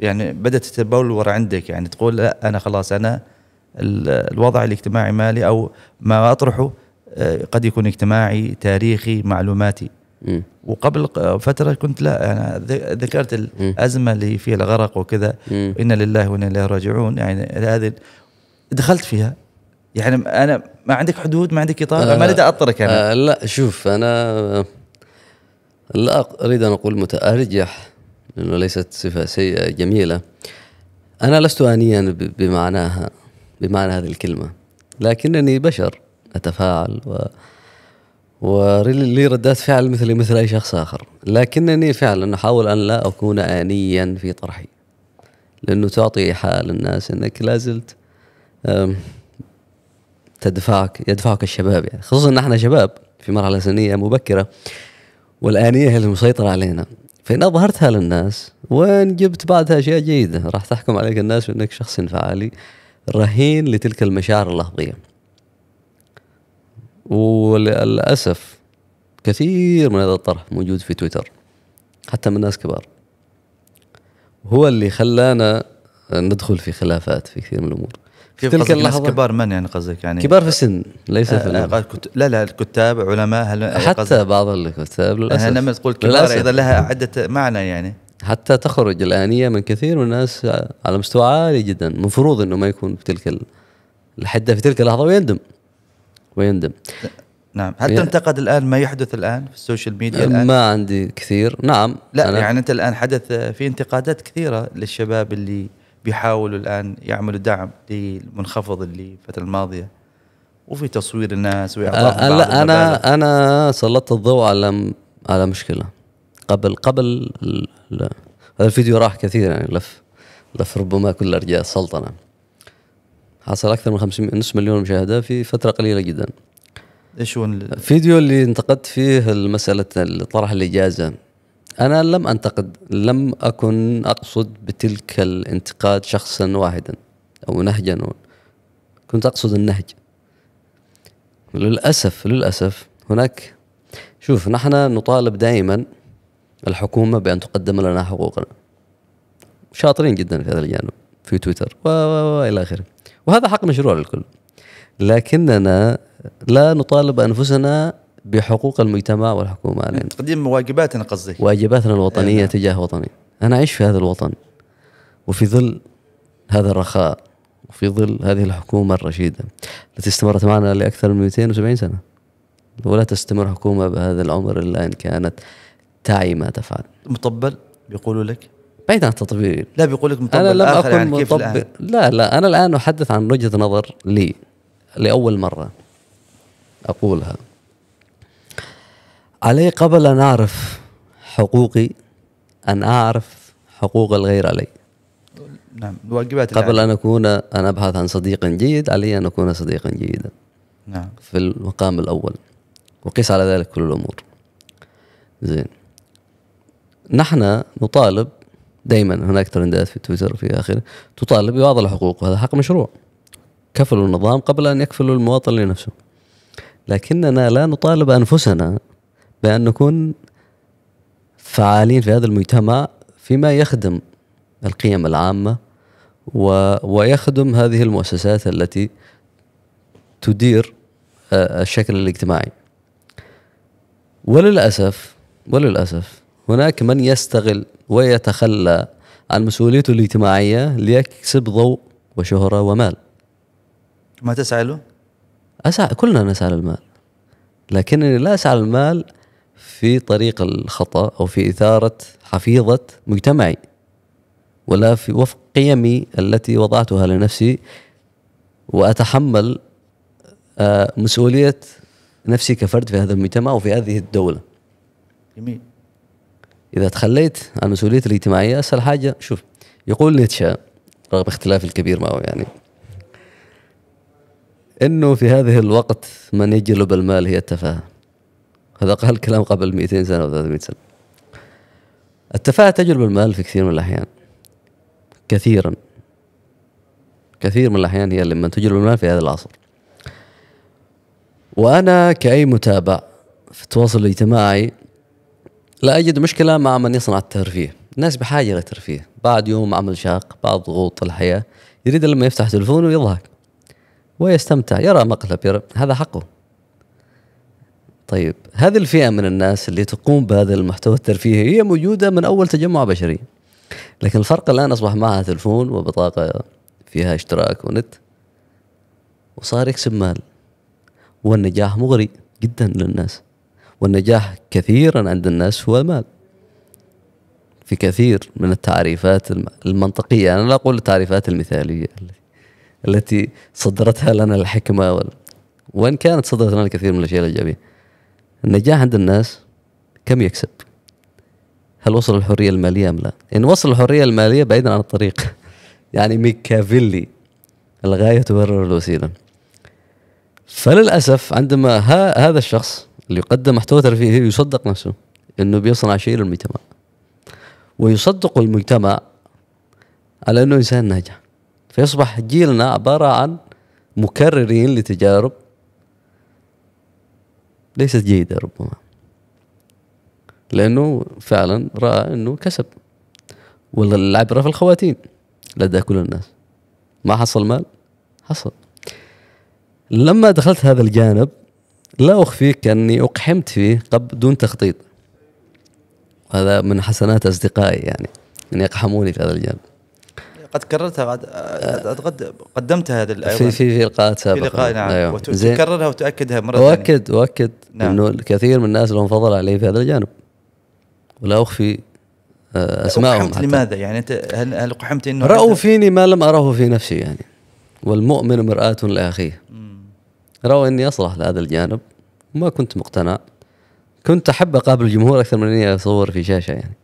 يعني بدات تتبلور عندك يعني تقول لا انا خلاص انا الوضع الاجتماعي مالي او ما اطرحه آه، قد يكون اجتماعي تاريخي معلوماتي وقبل فتره كنت لا انا ذكرت الازمه اللي فيها الغرق وكذا انا لله وانا اليه راجعون يعني هذه دخلت فيها يعني انا ما عندك حدود ما عندك اطار آه ما لدى اطرك انا آه لا شوف انا لا اريد ان اقول متارجح لانه ليست صفه سيئه جميله انا لست انيا بمعناها بمعنى هذه الكلمه لكنني بشر اتفاعل و ولي ردات فعل مثلي مثل اي شخص اخر لكنني فعلا احاول ان لا اكون انيا في طرحي لانه تعطي حال الناس انك لازلت تدفعك يدفعك الشباب يعني خصوصا ان احنا شباب في مرحله سنيه مبكره والانيه هي المسيطره علينا فان اظهرتها للناس وان جبت بعدها اشياء جيده راح تحكم عليك الناس بانك شخص انفعالي رهين لتلك المشاعر اللحظيه وللاسف كثير من هذا الطرح موجود في تويتر حتى من ناس كبار هو اللي خلانا ندخل في خلافات في كثير من الامور كيف تلك اللحظه كبار من يعني قصدك يعني كبار في السن ليس آه في آه كت... لا لا الكتاب علماء هل... حتى قصدك. بعض الكتاب آه، للاسف انا لما تقول كبار للأسف. ايضا لها عده معنى يعني حتى تخرج الآنية من كثير من الناس على مستوى عالي جدا مفروض أنه ما يكون في تلك الحدة في تلك اللحظة ويندم ويندم نعم هل يعني تنتقد الآن ما يحدث الآن في السوشيال ميديا الآن؟ ما عندي كثير نعم لا أنا يعني أنت الآن حدث في انتقادات كثيرة للشباب اللي بيحاولوا الان يعملوا دعم للمنخفض اللي الفتره الماضيه وفي تصوير الناس واعطاء أه، انا انا انا سلطت الضوء على على مشكله قبل قبل هذا الفيديو راح كثير يعني لف لف ربما كل ارجاء السلطنه حصل اكثر من 500 نصف مليون مشاهده في فتره قليله جدا ايش هو الفيديو اللي انتقدت فيه المساله طرح الاجازه أنا لم أنتقد لم أكن أقصد بتلك الانتقاد شخصا واحدا أو نهجا كنت أقصد النهج للأسف للأسف هناك شوف نحن نطالب دائما الحكومة بأن تقدم لنا حقوقنا شاطرين جدا في هذا الجانب في تويتر وإلى آخره وهذا حق مشروع للكل لكننا لا نطالب أنفسنا بحقوق المجتمع والحكومه علينا يعني تقديم واجباتنا قصدي واجباتنا الوطنيه يعني. تجاه وطني انا اعيش في هذا الوطن وفي ظل هذا الرخاء وفي ظل هذه الحكومه الرشيده التي استمرت معنا لاكثر من 270 سنه ولا تستمر حكومه بهذا العمر الا ان كانت تعي ما تفعل مطبل بيقولوا لك بعيد عن التطبيل لا بيقول لك مطبل انا لم اكن يعني مطبل لا لا انا الان احدث عن وجهه نظر لي لاول مره اقولها علي قبل أن أعرف حقوقي أن أعرف حقوق الغير علي نعم الواجبات قبل العالم. أن أكون أن أبحث عن صديق جيد علي أن أكون صديقا جيدا نعم في المقام الأول وقيس على ذلك كل الأمور زين نحن نطالب دائما هناك ترندات في تويتر وفي آخره تطالب بعض الحقوق وهذا حق مشروع كفلوا النظام قبل أن يكفلوا المواطن لنفسه لكننا لا نطالب أنفسنا بأن نكون فعالين في هذا المجتمع فيما يخدم القيم العامة و ويخدم هذه المؤسسات التي تدير آه، الشكل الاجتماعي وللأسف وللأسف هناك من يستغل ويتخلى عن مسؤوليته الاجتماعية ليكسب ضوء وشهرة ومال ما تسعى له؟ أسعى كلنا نسعى للمال لكنني لا أسعى للمال في طريق الخطا او في اثاره حفيظه مجتمعي ولا في وفق قيمي التي وضعتها لنفسي واتحمل آه، مسؤوليه نفسي كفرد في هذا المجتمع وفي هذه الدوله. جميل. اذا تخليت عن مسؤوليتي الاجتماعيه اسهل حاجه شوف يقول نيتشه رغم اختلافي الكبير معه يعني انه في هذه الوقت من يجلب المال هي التفاهه. هذا قال كلام قبل 200 سنة أو 300 سنة التفاهة تجلب المال في كثير من الأحيان كثيرا كثير من الأحيان هي لما تجلب المال في هذا العصر وأنا كأي متابع في التواصل الاجتماعي لا أجد مشكلة مع من يصنع الترفيه الناس بحاجة للترفيه بعد يوم عمل شاق بعد ضغوط الحياة يريد لما يفتح تلفونه يضحك ويستمتع يرى مقلب يرى هذا حقه طيب هذه الفئة من الناس اللي تقوم بهذا المحتوى الترفيهي هي موجودة من أول تجمع بشري لكن الفرق الآن أصبح معها تلفون وبطاقة فيها اشتراك ونت وصار يكسب مال والنجاح مغري جدا للناس والنجاح كثيرا عند الناس هو المال في كثير من التعريفات المنطقية أنا لا أقول التعريفات المثالية التي صدرتها لنا الحكمة وإن كانت صدرت لنا الكثير من الأشياء الإيجابية النجاح عند الناس كم يكسب هل وصل الحريه الماليه ام لا ان وصل الحريه الماليه بعيدا عن الطريق يعني ميكافيلي الغايه تبرر الوسيله فللاسف عندما ها هذا الشخص اللي يقدم محتوى ترفيهي يصدق نفسه انه بيصنع شيء للمجتمع ويصدق المجتمع على انه انسان ناجح فيصبح جيلنا عباره عن مكررين لتجارب ليست جيدة ربما لأنه فعلا رأى أنه كسب والعبرة في الخواتيم لدى كل الناس ما حصل مال حصل لما دخلت هذا الجانب لا أخفيك أني أقحمت فيه قبل دون تخطيط هذا من حسنات أصدقائي يعني أن يقحموني في هذا الجانب قد كررتها قد اعتقد قدمتها هذا ايضا في في في لقاءات سابقه في لقاء نعم أيوة. وتكررها وتاكدها مره اؤكد اؤكد نعم. انه الكثير من الناس لهم فضل علي في هذا الجانب ولا اخفي آه، اسمائهم لماذا يعني انت هل هل قحمت انه راوا فيني ما لم اره في نفسي يعني والمؤمن مرآة لاخيه راوا اني اصلح لهذا الجانب وما كنت مقتنع كنت احب اقابل الجمهور اكثر من اني اصور في شاشه يعني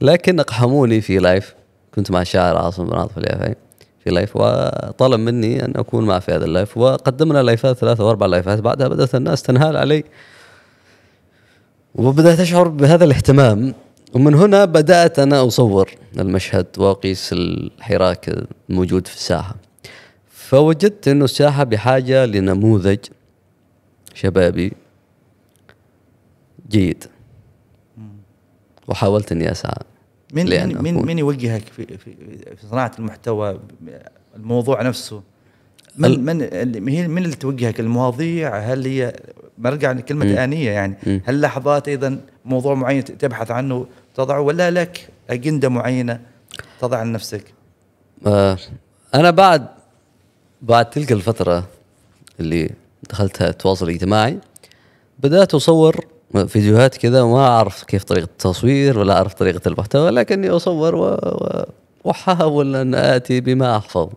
لكن اقحموني في لايف كنت مع الشاعر عاصم بن عاطف اليافعي في لايف وطلب مني ان اكون معه في هذا اللايف وقدمنا لايفات ثلاثة واربع لايفات بعدها بدات الناس تنهال علي وبدات اشعر بهذا الاهتمام ومن هنا بدات انا اصور المشهد واقيس الحراك الموجود في الساحه فوجدت انه الساحه بحاجه لنموذج شبابي جيد وحاولت اني اسعى من لأن من من يوجهك في, في في صناعه المحتوى الموضوع نفسه من من هي من اللي توجهك المواضيع هل هي برجع لكلمه انيه يعني هل لحظات ايضا موضوع معين تبحث عنه تضعه ولا لك اجنده معينه تضع لنفسك؟ آه انا بعد بعد تلك الفتره اللي دخلتها التواصل الاجتماعي بدات اصور فيديوهات كذا ما اعرف كيف طريقه التصوير ولا اعرف طريقه المحتوى لكني اصور و... واحاول ان اتي بما احفظ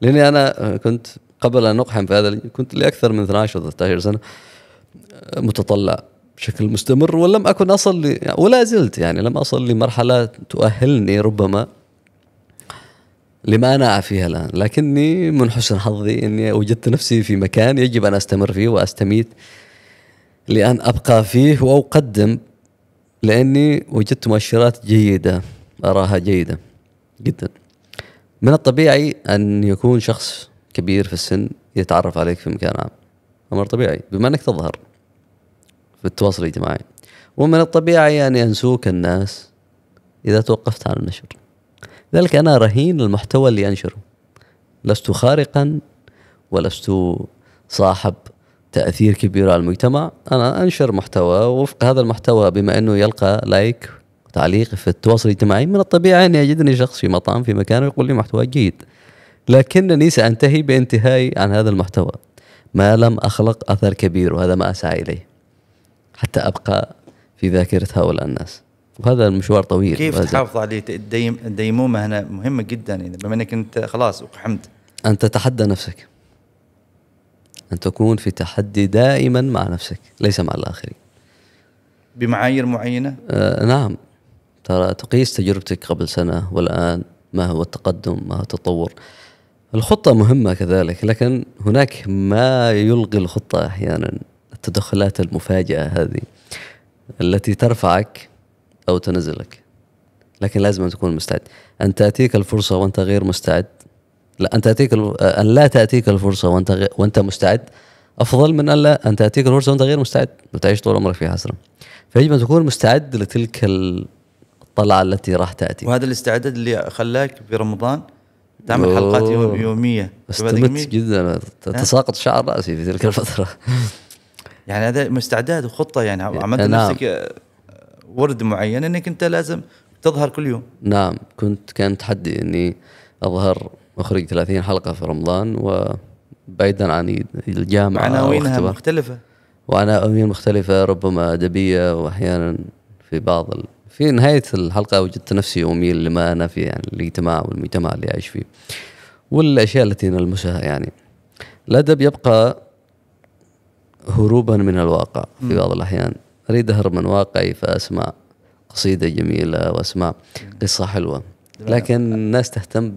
لاني انا كنت قبل ان اقحم في هذا كنت لاكثر من 12 و 13 سنه متطلع بشكل مستمر ولم اكن اصل لي ولا زلت يعني لم اصل لمرحله تؤهلني ربما لما انا فيها الان لكني من حسن حظي اني وجدت نفسي في مكان يجب ان استمر فيه واستميت لأن أبقى فيه وأقدم لأني وجدت مؤشرات جيدة أراها جيدة جدا من الطبيعي أن يكون شخص كبير في السن يتعرف عليك في مكان عام أمر طبيعي بما أنك تظهر في التواصل الاجتماعي ومن الطبيعي أن ينسوك الناس إذا توقفت عن النشر لذلك أنا رهين المحتوى اللي أنشره لست خارقا ولست صاحب تاثير كبير على المجتمع انا انشر محتوى وفق هذا المحتوى بما انه يلقى لايك تعليق في التواصل الاجتماعي من الطبيعي ان يجدني شخص في مطعم في مكان ويقول لي محتوى جيد لكنني سانتهي بانتهائي عن هذا المحتوى ما لم اخلق اثر كبير وهذا ما اسعى اليه حتى ابقى في ذاكره هؤلاء الناس وهذا المشوار طويل كيف وهذا. تحافظ عليه الديمومه هنا مهمه جدا بما انك انت خلاص اقحمت ان تتحدى نفسك أن تكون في تحدي دائما مع نفسك ليس مع الآخرين بمعايير معينة؟ آه نعم ترى تقيس تجربتك قبل سنة والآن ما هو التقدم ما هو التطور الخطة مهمة كذلك لكن هناك ما يلغي الخطة أحيانا التدخلات المفاجئة هذه التي ترفعك أو تنزلك لكن لازم أن تكون مستعد أن تأتيك الفرصة وأنت غير مستعد لا أن تأتيك أن لا تأتيك الفرصة وأنت وأنت مستعد أفضل من أن لا أن تأتيك الفرصة وأنت غير مستعد وتعيش طول عمرك في حسرة فيجب أن تكون مستعد لتلك الطلعة التي راح تأتي وهذا الاستعداد اللي خلاك في رمضان تعمل حلقات يومية استمت جدا تساقط شعر رأسي في تلك الفترة يعني هذا مستعداد وخطة يعني عملت نعم. نفسك آه، ورد معين انك انت لازم تظهر كل يوم نعم كنت كان تحدي اني اظهر مخرج 30 حلقه في رمضان وبعيدا عن الجامعه عناوينها مختلفه وعناوين مختلفه ربما ادبيه واحيانا في بعض ال... في نهايه الحلقه وجدت نفسي اميل لما انا فيه يعني الاجتماع والمجتمع اللي اعيش فيه والاشياء التي نلمسها يعني الادب يبقى هروبا من الواقع في بعض الاحيان اريد اهرب من واقعي فاسمع قصيده جميله واسمع قصه حلوه لكن الناس تهتم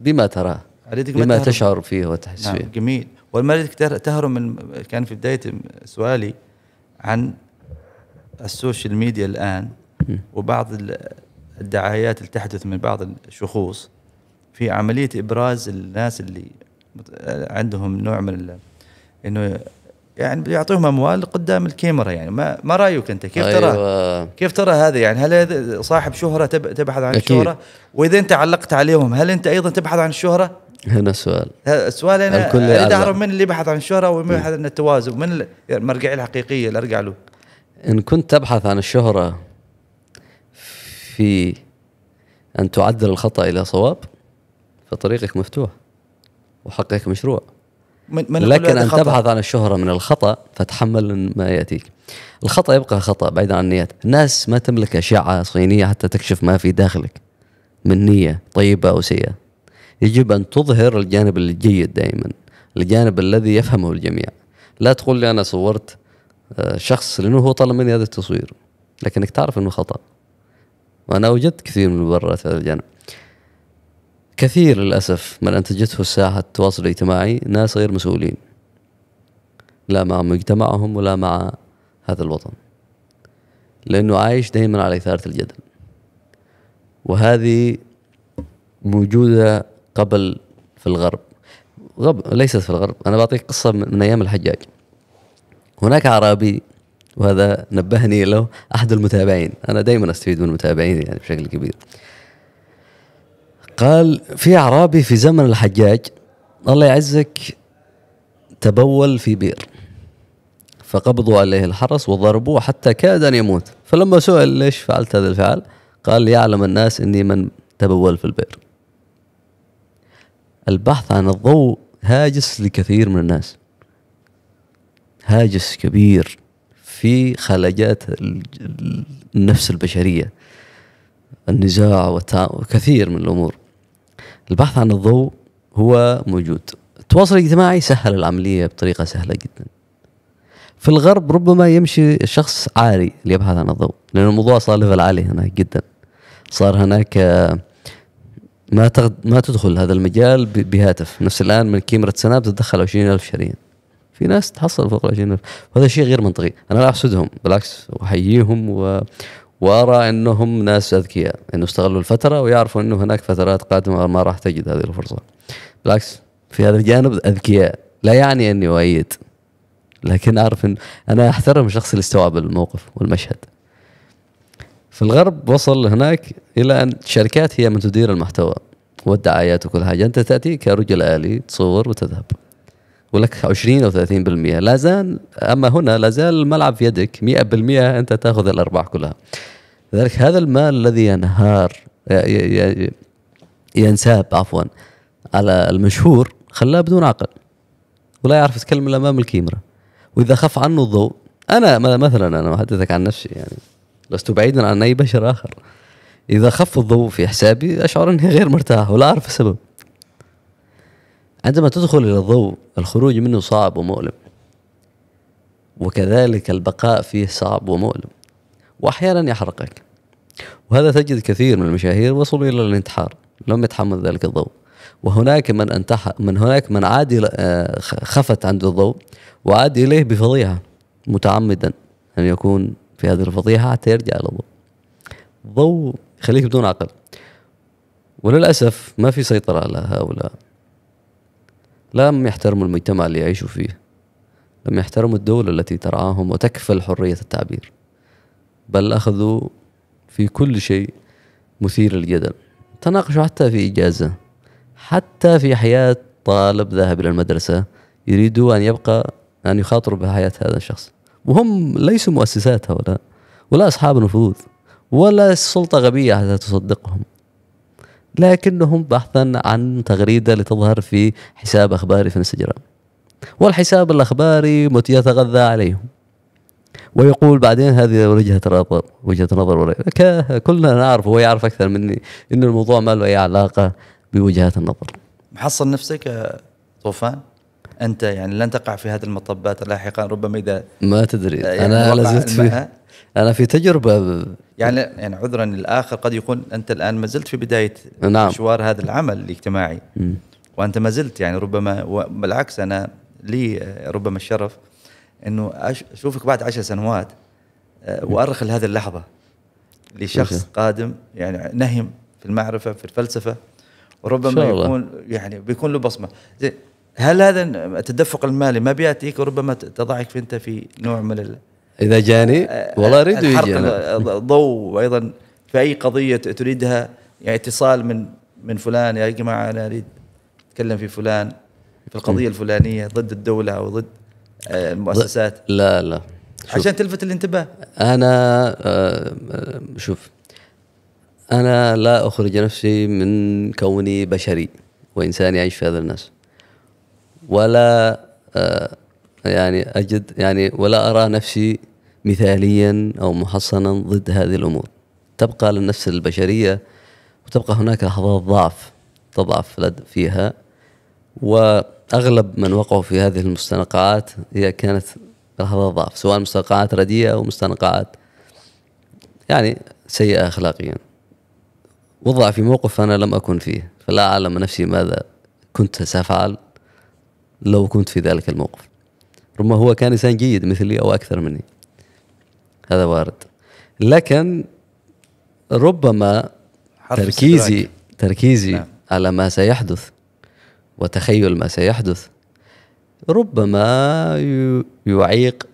بما تراه بما ما تشعر فيه نعم، وتحس نعم فيه جميل والمريض تهرب من كان في بدايه سؤالي عن السوشيال ميديا الان وبعض الدعايات اللي تحدث من بعض الشخوص في عمليه ابراز الناس اللي عندهم نوع من انه يعني بيعطيهم اموال قدام الكاميرا يعني ما ما رايك انت كيف ترى أيوة. كيف ترى هذا يعني هل صاحب شهره تبحث عن أكيد. الشهره واذا انت علقت عليهم هل انت ايضا تبحث عن الشهره هنا سؤال السؤال انا اريد اعرف من اللي بحث عن الشهره ومن بحث عن التوازن من يعني المرجعيه الحقيقيه اللي ارجع له ان كنت تبحث عن الشهره في ان تعدل الخطا الى صواب فطريقك مفتوح وحقك مشروع من من لكن أن تبحث عن الشهرة من الخطأ فتحمل ما يأتيك الخطأ يبقى خطأ بعيدا عن النيات الناس ما تملك أشعة صينية حتى تكشف ما في داخلك من نية طيبة أو سيئة يجب أن تظهر الجانب الجيد دائما الجانب الذي يفهمه الجميع لا تقول لي أنا صورت آه، شخص لأنه هو طلب مني هذا التصوير لكنك تعرف أنه خطأ وأنا وجدت كثير من المبررات هذا الجانب كثير للأسف من أنتجته الساحة التواصل الاجتماعي ناس غير مسؤولين لا مع مجتمعهم ولا مع هذا الوطن لأنه عايش دائما على إثارة الجدل وهذه موجودة قبل في الغرب غب... ليست في الغرب أنا بعطيك قصة من أيام الحجاج هناك عربي وهذا نبهني له أحد المتابعين أنا دائما أستفيد من المتابعين يعني بشكل كبير قال في اعرابي في زمن الحجاج الله يعزك تبول في بئر فقبضوا عليه الحرس وضربوه حتى كاد ان يموت فلما سئل ليش فعلت هذا الفعل قال ليعلم الناس اني من تبول في البئر البحث عن الضوء هاجس لكثير من الناس هاجس كبير في خلاجات النفس البشريه النزاع وكثير من الامور البحث عن الضوء هو موجود التواصل الاجتماعي سهل العملية بطريقة سهلة جدا في الغرب ربما يمشي شخص عاري ليبحث عن الضوء لأن الموضوع صار ليفل عالي هناك جدا صار هناك ما تغد ما تدخل هذا المجال بهاتف نفس الآن من كاميرا سناب تتدخل 20000 شهريا في ناس تحصل فوق ال 20000 وهذا شيء غير منطقي أنا لا أحسدهم بالعكس أحييهم و... وارى انهم ناس اذكياء انه استغلوا الفتره ويعرفوا انه هناك فترات قادمه ما راح تجد هذه الفرصه بالعكس في هذا الجانب اذكياء لا يعني اني اؤيد لكن اعرف ان انا احترم الشخص اللي استوعب الموقف والمشهد في الغرب وصل هناك الى ان الشركات هي من تدير المحتوى والدعايات وكل حاجه انت تاتي كرجل الي تصور وتذهب ولك 20 او 30% لا زال اما هنا لا زال الملعب في يدك 100% انت تاخذ الارباح كلها لذلك هذا المال الذي ينهار ينساب عفوا على المشهور خلاه بدون عقل ولا يعرف يتكلم الا امام الكاميرا واذا خف عنه الضوء انا مثلا انا احدثك عن نفسي يعني لست بعيدا عن اي بشر اخر اذا خف الضوء في حسابي اشعر اني غير مرتاح ولا اعرف السبب عندما تدخل إلى الضوء الخروج منه صعب ومؤلم وكذلك البقاء فيه صعب ومؤلم وأحيانا يحرقك وهذا تجد كثير من المشاهير وصلوا إلى الانتحار لم يتحمل ذلك الضوء وهناك من انتح من هناك من عاد آه، خفت عنده الضوء وعاد اليه بفضيحه متعمدا ان يكون في هذه الفضيحه حتى يرجع الى الضوء. الضوء يخليك بدون عقل. وللاسف ما في سيطره على هؤلاء لم يحترموا المجتمع اللي يعيشوا فيه لم يحترموا الدولة التي ترعاهم وتكفل حرية التعبير بل أخذوا في كل شيء مثير للجدل تناقشوا حتى في إجازة حتى في حياة طالب ذاهب إلى المدرسة يريدوا أن يبقى أن يخاطروا بحياة هذا الشخص وهم ليسوا مؤسسات هؤلاء ولا أصحاب نفوذ ولا السلطة غبية حتى تصدقهم لكنهم بحثا عن تغريدة لتظهر في حساب أخباري في انستغرام والحساب الأخباري يتغذى عليهم ويقول بعدين هذه وجهة نظر وجهة نظر كلنا نعرف وهو يعرف أكثر مني أن الموضوع ما له أي علاقة بوجهات النظر محصل نفسك طوفان أنت يعني لن تقع في هذه المطبات لاحقا ربما إذا ما تدري يعني أنا لازلت فيها انا في تجربه يعني يعني عذرا الاخر قد يكون انت الان ما زلت في بدايه نعم. مشوار هذا العمل الاجتماعي م. وانت ما زلت يعني ربما بالعكس انا لي ربما الشرف انه اشوفك بعد عشر سنوات آه، وارخ لهذه اللحظه لشخص قادم يعني نهم في المعرفه في الفلسفه وربما يكون يعني بيكون له بصمه زي هل هذا التدفق المالي ما بياتيك وربما تضعك في انت في نوع من اذا جاني آه، والله اريد يجي الضوء وايضا في اي قضيه تريدها يعني اتصال من من فلان يا جماعه انا اريد اتكلم في فلان في القضيه الفلانيه ضد الدوله او ضد آه، المؤسسات لا لا عشان تلفت الانتباه انا آه، شوف انا لا اخرج نفسي من كوني بشري وانسان يعيش في هذا الناس ولا يعني اجد يعني ولا ارى نفسي مثاليا او محصنا ضد هذه الامور تبقى للنفس البشريه وتبقى هناك لحظات ضعف تضعف فيها واغلب من وقعوا في هذه المستنقعات هي كانت لحظات ضعف سواء مستنقعات رديئه او مستنقعات يعني سيئه اخلاقيا وضع في موقف انا لم اكن فيه فلا اعلم نفسي ماذا كنت سافعل لو كنت في ذلك الموقف ربما هو كان انسان جيد مثلي او اكثر مني هذا وارد لكن ربما تركيزي السدراج. تركيزي نعم. على ما سيحدث وتخيل ما سيحدث ربما يعيق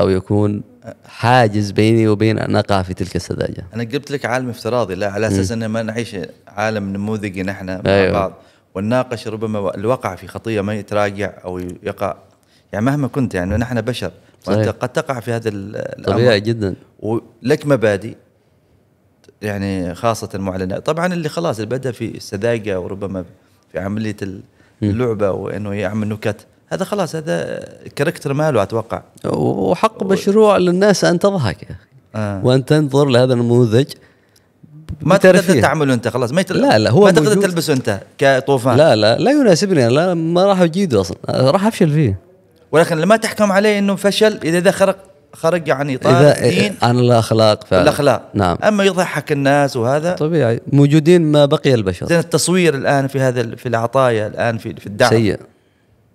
او يكون حاجز بيني وبين ان اقع في تلك السذاجه. انا جبت لك عالم افتراضي لا على اساس ان ما نعيش عالم نموذجي نحن مع أيوه. بعض ونناقش ربما اللي وقع في خطيه ما يتراجع او يقع يعني مهما كنت يعني نعم. نحن بشر وانت قد تقع في هذا الامر طبيعي جدا ولك مبادئ يعني خاصه معلنة طبعا اللي خلاص اللي بدا في السذاجه وربما في عمليه اللعبه وانه يعمل نكت هذا خلاص هذا كاركتر ماله اتوقع وحق مشروع للناس ان تضحك يا اخي آه. وان تنظر لهذا النموذج ما تقدر تعمله انت خلاص ما يتل... لا لا هو ما تقدر تلبسه انت كطوفان لا لا لا يناسبني لا ما راح اجيده اصلا راح افشل فيه ولكن لما تحكم عليه انه فشل اذا ده خرق خرج عن يعني اطار إذا الدين عن الاخلاق فعلا الاخلاق نعم اما يضحك الناس وهذا طبيعي موجودين ما بقي البشر زين التصوير الان في هذا في العطايا الان في في الدعم سيء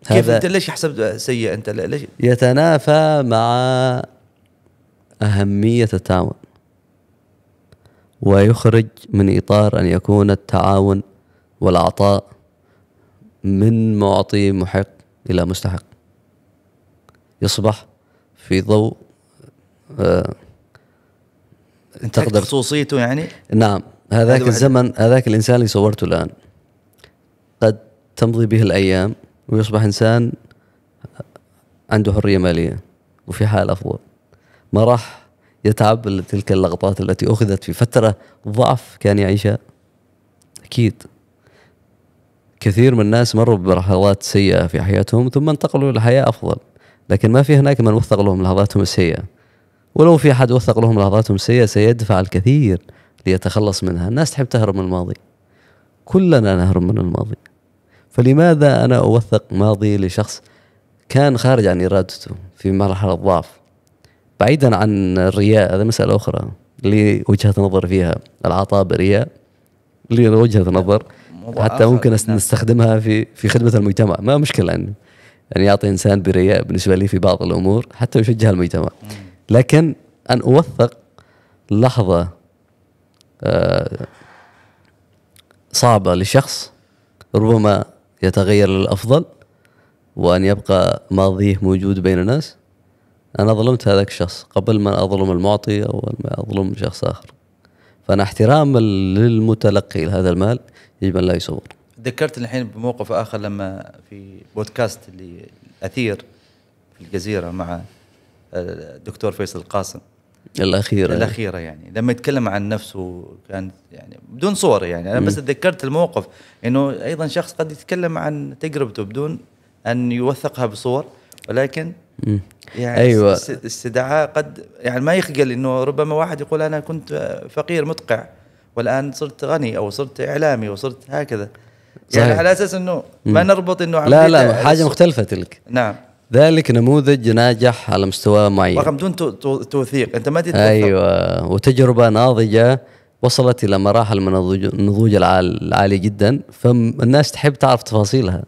كيف انت ليش حسبت سيء انت ليش يتنافى مع اهميه التعاون ويخرج من اطار ان يكون التعاون والعطاء من معطي محق الى مستحق يصبح في ضوء آه انت تقدر خصوصيته يعني نعم هذاك الزمن هذاك الانسان اللي صورته الان قد تمضي به الايام ويصبح انسان عنده حريه ماليه وفي حال افضل ما راح يتعب تلك اللقطات التي اخذت في فتره ضعف كان يعيشها اكيد كثير من الناس مروا بلحظات سيئه في حياتهم ثم انتقلوا لحياه افضل لكن ما في هناك من وثق لهم لحظاتهم السيئة ولو في أحد وثق لهم لحظاتهم السيئة سيدفع الكثير ليتخلص منها الناس تحب تهرب من الماضي كلنا نهرب من الماضي فلماذا أنا أوثق ماضي لشخص كان خارج عن إرادته في مرحلة ضعف بعيدا عن الرياء هذا مسألة أخرى لي وجهة نظر فيها العطاء برياء لي وجهة نظر حتى ممكن نستخدمها في في خدمة المجتمع ما مشكلة عندي يعني يعطي انسان برياء بالنسبه لي في بعض الامور حتى يشجع المجتمع لكن ان اوثق لحظه آه، صعبه لشخص ربما يتغير للافضل وان يبقى ماضيه موجود بين الناس انا ظلمت هذاك الشخص قبل ما اظلم المعطي او ما اظلم شخص اخر فانا احترام للمتلقي لهذا المال يجب ان لا يصور ذكرت الحين بموقف اخر لما في بودكاست اللي الاثير في الجزيره مع الدكتور فيصل القاسم الاخيره الاخيره يعني لما يتكلم عن نفسه كان يعني بدون صور يعني انا بس تذكرت الموقف انه ايضا شخص قد يتكلم عن تجربته بدون ان يوثقها بصور ولكن يعني ايوه استدعاء قد يعني ما يخجل انه ربما واحد يقول انا كنت فقير مدقع والان صرت غني او صرت اعلامي وصرت هكذا يعني صحيح. يعني على اساس انه ما نربط انه لا لا حاجه مختلفه تلك نعم ذلك نموذج ناجح على مستوى معين رقم دون توثيق انت ما تتوثق ايوه وتجربه ناضجه وصلت الى مراحل من النضوج العالي جدا فالناس تحب تعرف تفاصيلها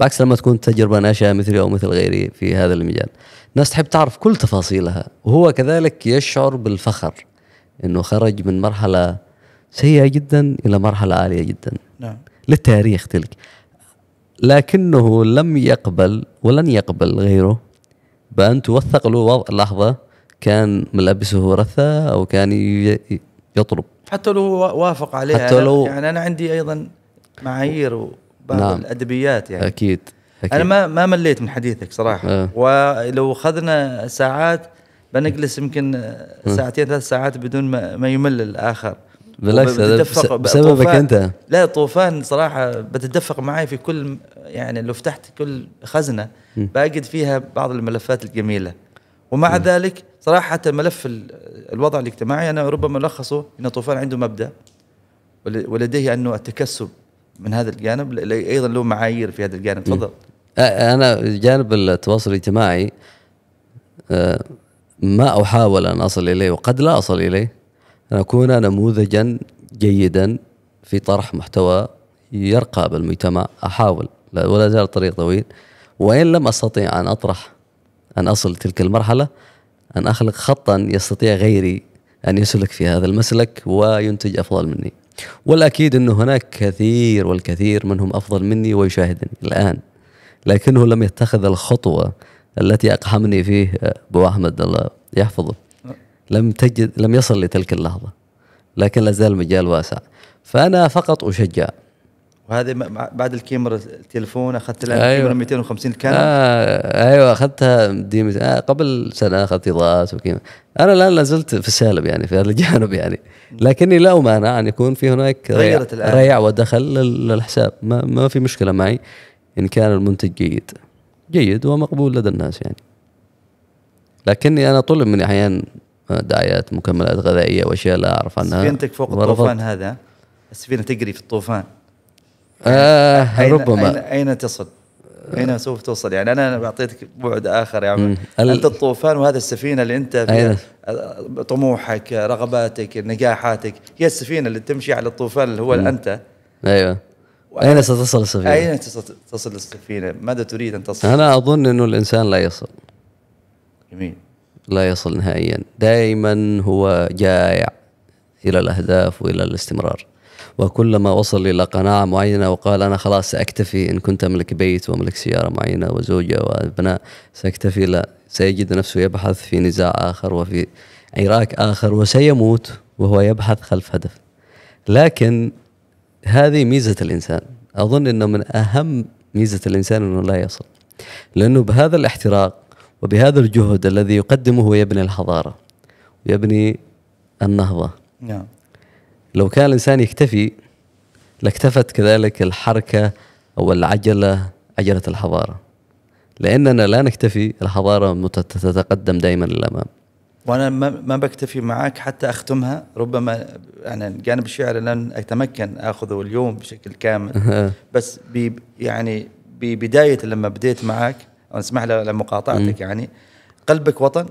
بعكس لما تكون تجربه ناشئه مثلي او مثل غيري في هذا المجال الناس تحب تعرف كل تفاصيلها وهو كذلك يشعر بالفخر انه خرج من مرحله سيئه جدا الى مرحله عاليه جدا نعم للتاريخ تلك لكنه لم يقبل ولن يقبل غيره بأن توثق له وضع لحظة كان ملابسه رثة أو كان يطرب حتى لو وافق عليها حتى لو يعني, يعني أنا عندي أيضا معايير وبعض نعم الأدبيات يعني أكيد أكيد. انا ما ما مليت من حديثك صراحه أه. ولو اخذنا ساعات بنجلس يمكن آه. ساعتين ثلاث ساعات بدون ما, ما يمل الاخر بالعكس بسببك انت لا طوفان صراحه بتدفق معي في كل يعني لو فتحت كل خزنه باجد فيها بعض الملفات الجميله ومع م. ذلك صراحه حتى ملف الوضع الاجتماعي انا ربما الخصه ان طوفان عنده مبدا ولديه انه التكسب من هذا الجانب ايضا له معايير في هذا الجانب تفضل انا جانب التواصل الاجتماعي آه، ما احاول ان اصل اليه وقد لا اصل اليه أن أكون نموذجا جيدا في طرح محتوى يرقى بالمجتمع أحاول ولا زال الطريق طويل وإن لم أستطيع أن أطرح أن أصل تلك المرحلة أن أخلق خطا يستطيع غيري أن يسلك في هذا المسلك وينتج أفضل مني والأكيد أن هناك كثير والكثير منهم أفضل مني ويشاهدني الآن لكنه لم يتخذ الخطوة التي أقحمني فيه أبو أحمد الله يحفظه لم تجد لم يصل لتلك اللحظه لكن لا زال المجال واسع فانا فقط اشجع وهذه بعد الكاميرا التليفون اخذت الان أيوة. كاميرا 250 كان آه ايوه اخذتها دي آه قبل سنه اخذت اضاءات وكذا انا الان لا زلت في السالب يعني في هذا الجانب يعني لكني لا امانع ان يكون في هناك ريع, ريع ودخل للحساب ما, ما في مشكله معي ان كان المنتج جيد جيد ومقبول لدى الناس يعني لكني انا طلب مني احيانا دعايات مكملات غذائيه واشياء لا اعرف عنها سفينتك فوق الطوفان هذا السفينه تجري في الطوفان آه أين ربما أين, أين تصل؟ أين سوف توصل؟ يعني أنا بعطيتك بعد آخر يا يعني. عمر أنت الطوفان وهذا السفينة اللي أنت فيها أيوة. آه، طموحك رغباتك نجاحاتك هي السفينة اللي تمشي على الطوفان اللي هو أنت أيوه أين ستصل السفينة؟ أين ستصل السفينة؟ ماذا تريد أن تصل؟ أنا أظن أنه الإنسان لا يصل جميل لا يصل نهائيا دائما هو جائع إلى الأهداف وإلى الاستمرار وكلما وصل إلى قناعة معينة وقال أنا خلاص سأكتفي إن كنت أملك بيت وأملك سيارة معينة وزوجة وأبناء سأكتفي لا سيجد نفسه يبحث في نزاع آخر وفي عراك آخر وسيموت وهو يبحث خلف هدف لكن هذه ميزة الإنسان أظن أنه من أهم ميزة الإنسان أنه لا يصل لأنه بهذا الاحتراق وبهذا الجهد الذي يقدمه يبني الحضارة ويبني النهضة نعم لو كان الإنسان يكتفي لاكتفت كذلك الحركة أو العجلة عجلة الحضارة لأننا لا نكتفي الحضارة تتقدم دائما للأمام وانا ما بكتفي معك حتى اختمها ربما يعني جانب الشعر لن اتمكن اخذه اليوم بشكل كامل بس بي يعني ببدايه لما بديت معك اسمح لي لمقاطعتك يعني قلبك وطن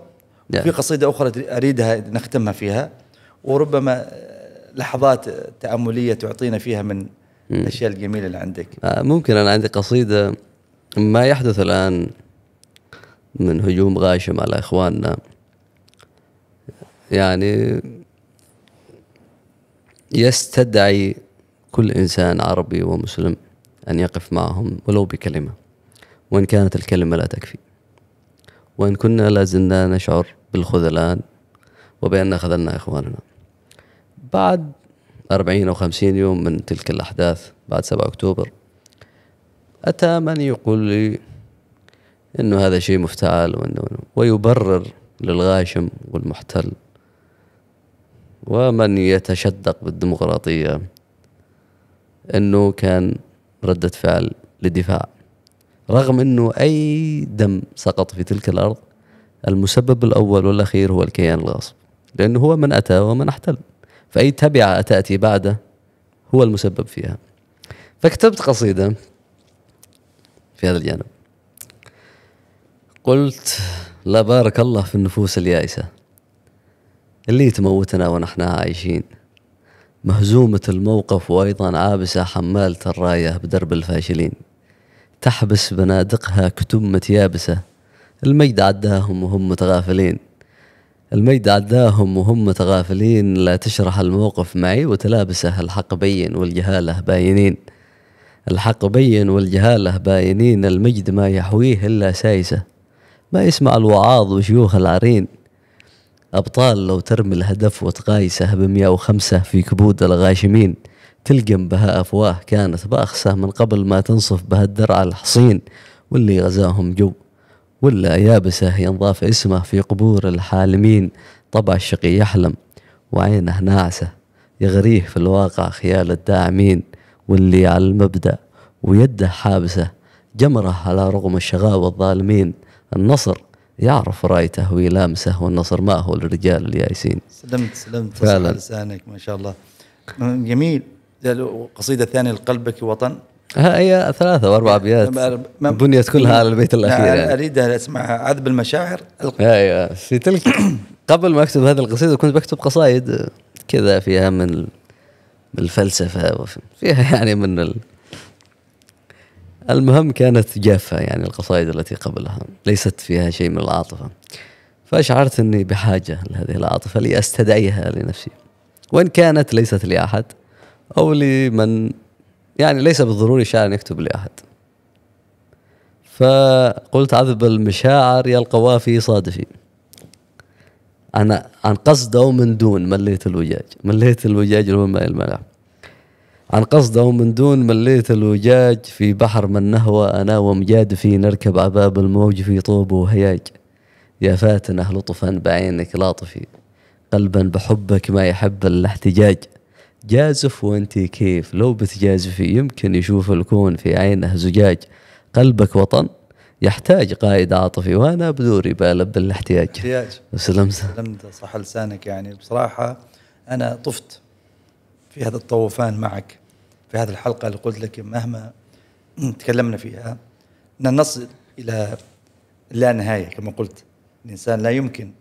نعم. في قصيدة أخرى أريدها نختمها فيها وربما لحظات تأملية تعطينا فيها من الأشياء الجميلة اللي عندك آه، ممكن أنا عندي قصيدة ما يحدث الآن من هجوم غاشم على إخواننا يعني يستدعي كل إنسان عربي ومسلم أن يقف معهم ولو بكلمة وإن كانت الكلمة لا تكفي وإن كنا لازلنا نشعر بالخذلان وبأن خذلنا إخواننا بعد أربعين أو خمسين يوم من تلك الأحداث بعد سبعة أكتوبر أتى من يقول لي أنه هذا شيء مفتعل وأنه ويبرر للغاشم والمحتل ومن يتشدق بالديمقراطية أنه كان ردة فعل للدفاع رغم انه اي دم سقط في تلك الارض المسبب الاول والاخير هو الكيان الغاصب لانه هو من اتى ومن احتل فاي تبعه تاتي بعده هو المسبب فيها فكتبت قصيده في هذا الجانب قلت لا بارك الله في النفوس اليائسه اللي تموتنا ونحن عايشين مهزومة الموقف وأيضا عابسة حمالة الراية بدرب الفاشلين تحبس بنادقها كتمة يابسة المجد عداهم وهم متغافلين المجد عداهم وهم متغافلين لا تشرح الموقف معي وتلابسه الحق بين والجهالة باينين الحق بين والجهالة باينين المجد ما يحويه إلا سايسة ما يسمع الوعاظ وشيوخ العرين أبطال لو ترمي الهدف وتقايسه بمئة وخمسة في كبود الغاشمين تلقم بها أفواه كانت باخسة من قبل ما تنصف بها الدرع الحصين واللي غزاهم جو ولا يابسة ينضاف اسمه في قبور الحالمين طبع الشقي يحلم وعينه ناعسة يغريه في الواقع خيال الداعمين واللي على المبدأ ويده حابسة جمره على رغم الشغاوة الظالمين النصر يعرف رايته ويلامسه والنصر ما هو للرجال اليائسين سلمت سلمت فعلا لسانك ما شاء الله جميل القصيدة الثانية لقلبك وطن هي ثلاثة وأربع أبيات بنيت كلها على البيت نعم، الأخير يعني أريد أسمعها عذب المشاعر أيوة في تلك قبل ما أكتب هذه القصيدة كنت بكتب قصايد آه، كذا فيها من الفلسفة فيها يعني من ال... المهم كانت جافة يعني القصائد التي قبلها ليست فيها شيء من العاطفة فأشعرت أني بحاجة لهذه العاطفة لأستدعيها لنفسي وإن كانت ليست لأحد أو لمن يعني ليس بالضروري شاعر أن يكتب لأحد فقلت عذب المشاعر يلقى وافي صادفي أنا عن قصد او من دون مليت الوجاج مليت الوجاج هو ماء الملعب عن قصد او من دون مليت الوجاج في بحر من نهوى أنا ومجاد في نركب عباب الموج في طوب وهياج يا فاتنة لطفا بعينك لاطفي قلبا بحبك ما يحب الاحتجاج جازف وانت كيف لو بتجازفي يمكن يشوف الكون في عينه زجاج قلبك وطن يحتاج قائد عاطفي وانا بدوري بالب الاحتياج احتياج سلم سلمت صح لسانك يعني بصراحه انا طفت في هذا الطوفان معك في هذه الحلقه اللي قلت لك مهما تكلمنا فيها ان نصل الى لا نهايه كما قلت الانسان لا يمكن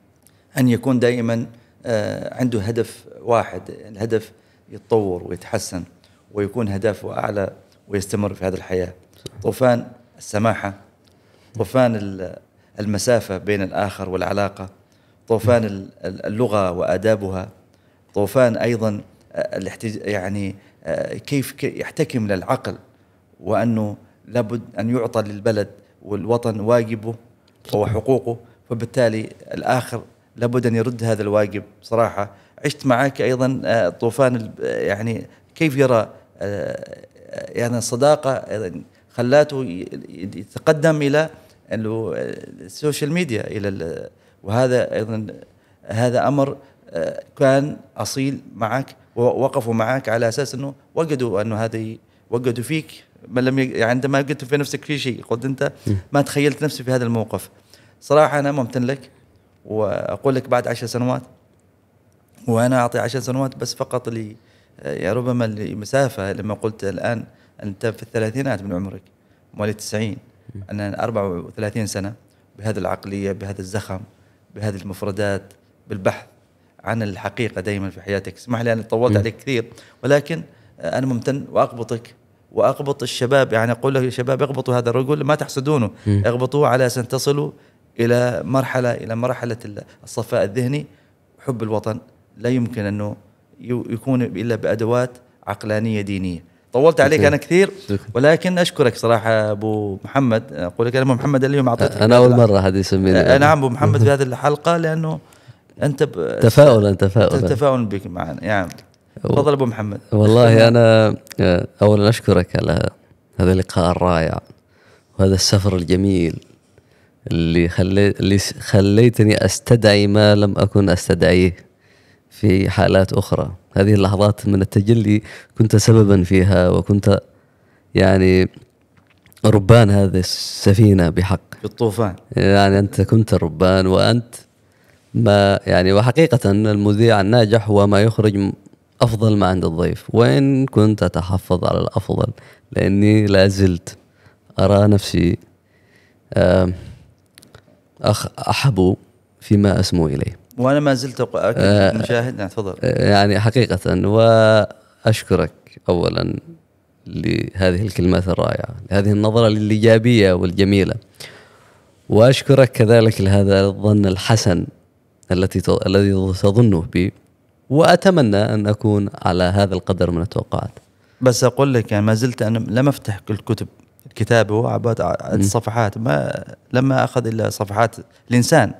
ان يكون دائما آه، عنده هدف واحد الهدف يتطور ويتحسن ويكون هدفه أعلى ويستمر في هذه الحياة طوفان السماحة طوفان المسافة بين الآخر والعلاقة طوفان اللغة وآدابها طوفان أيضا آه، يعني آه، كيف يحتكم للعقل وأنه لابد أن يعطى للبلد والوطن واجبه وحقوقه فبالتالي الآخر لابد أن يرد هذا الواجب صراحة عشت معك ايضا آه، طوفان يعني كيف يرى آه، آه، يعني الصداقه خلاته يتقدم الى السوشيال ميديا الى وهذا ايضا هذا امر كان اصيل معك ووقفوا معك على اساس انه وجدوا انه هذه وجدوا فيك ما لم يعني عندما قلت وجدت في نفسك في شيء قلت انت ما تخيلت نفسي في هذا الموقف صراحه انا ممتن لك واقول لك بعد عشر سنوات وانا اعطي عشر سنوات بس فقط لي ربما المسافه لما قلت الان انت في الثلاثينات من عمرك مواليد 90 انا 34 سنه بهذه العقليه بهذا الزخم بهذه المفردات بالبحث عن الحقيقه دائما في حياتك اسمح لي انا طولت عليك كثير ولكن انا ممتن واقبطك واقبط الشباب يعني اقول لك يا شباب اغبطوا هذا الرجل ما تحسدونه اغبطوه على ان تصلوا الى مرحله الى مرحله الصفاء الذهني حب الوطن لا يمكن انه يكون الا بادوات عقلانيه دينيه طولت عليك انا كثير ولكن اشكرك صراحه ابو محمد اقول لك انا ابو محمد اليوم اعطيتك انا اول مره هذه يسميني نعم ابو محمد في هذه الحلقه لانه انت ب... تفاؤلا تفاؤلا تفاؤلا بك معنا يعني تفضل ابو محمد والله انا اولا اشكرك على هذا اللقاء الرائع وهذا السفر الجميل اللي خلي... اللي خليتني استدعي ما لم اكن استدعيه في حالات أخرى هذه اللحظات من التجلي كنت سببا فيها وكنت يعني ربان هذه السفينة بحق بالطوفان الطوفان يعني أنت كنت الربان وأنت ما يعني وحقيقة المذيع الناجح هو ما يخرج أفضل ما عند الضيف وإن كنت أتحفظ على الأفضل لأني لا زلت أرى نفسي آه، أخ أحب فيما أسمو إليه وانا ما زلت اكد آه مشاهد نعم تفضل آه، يعني حقيقه واشكرك اولا لهذه الكلمات الرائعه لهذه النظره الايجابيه والجميله واشكرك كذلك لهذا الظن الحسن التي الذي تظنه بي واتمنى ان اكون على هذا القدر من التوقعات بس اقول لك يعني ما زلت انا لم افتح كل الكتب كتابه عبات الصفحات ما لما اخذ الا صفحات الانسان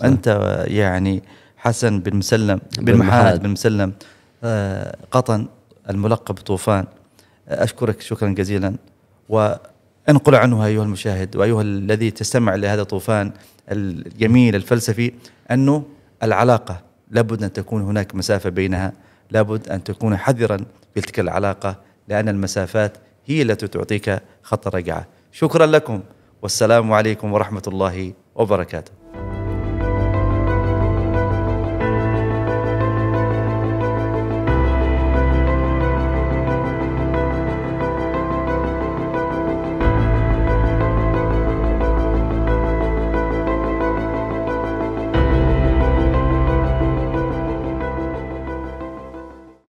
وانت يعني حسن بن مسلم بن محمد بن مسلم آه، قطن الملقب طوفان اشكرك شكرا جزيلا وانقل عنه ايها المشاهد وايها الذي تستمع لهذا طوفان الجميل الفلسفي انه العلاقه لابد ان تكون هناك مسافه بينها لابد ان تكون حذرا في تلك العلاقه لان المسافات هي التي تعطيك خط الرجعه شكرا لكم والسلام عليكم ورحمه الله وبركاته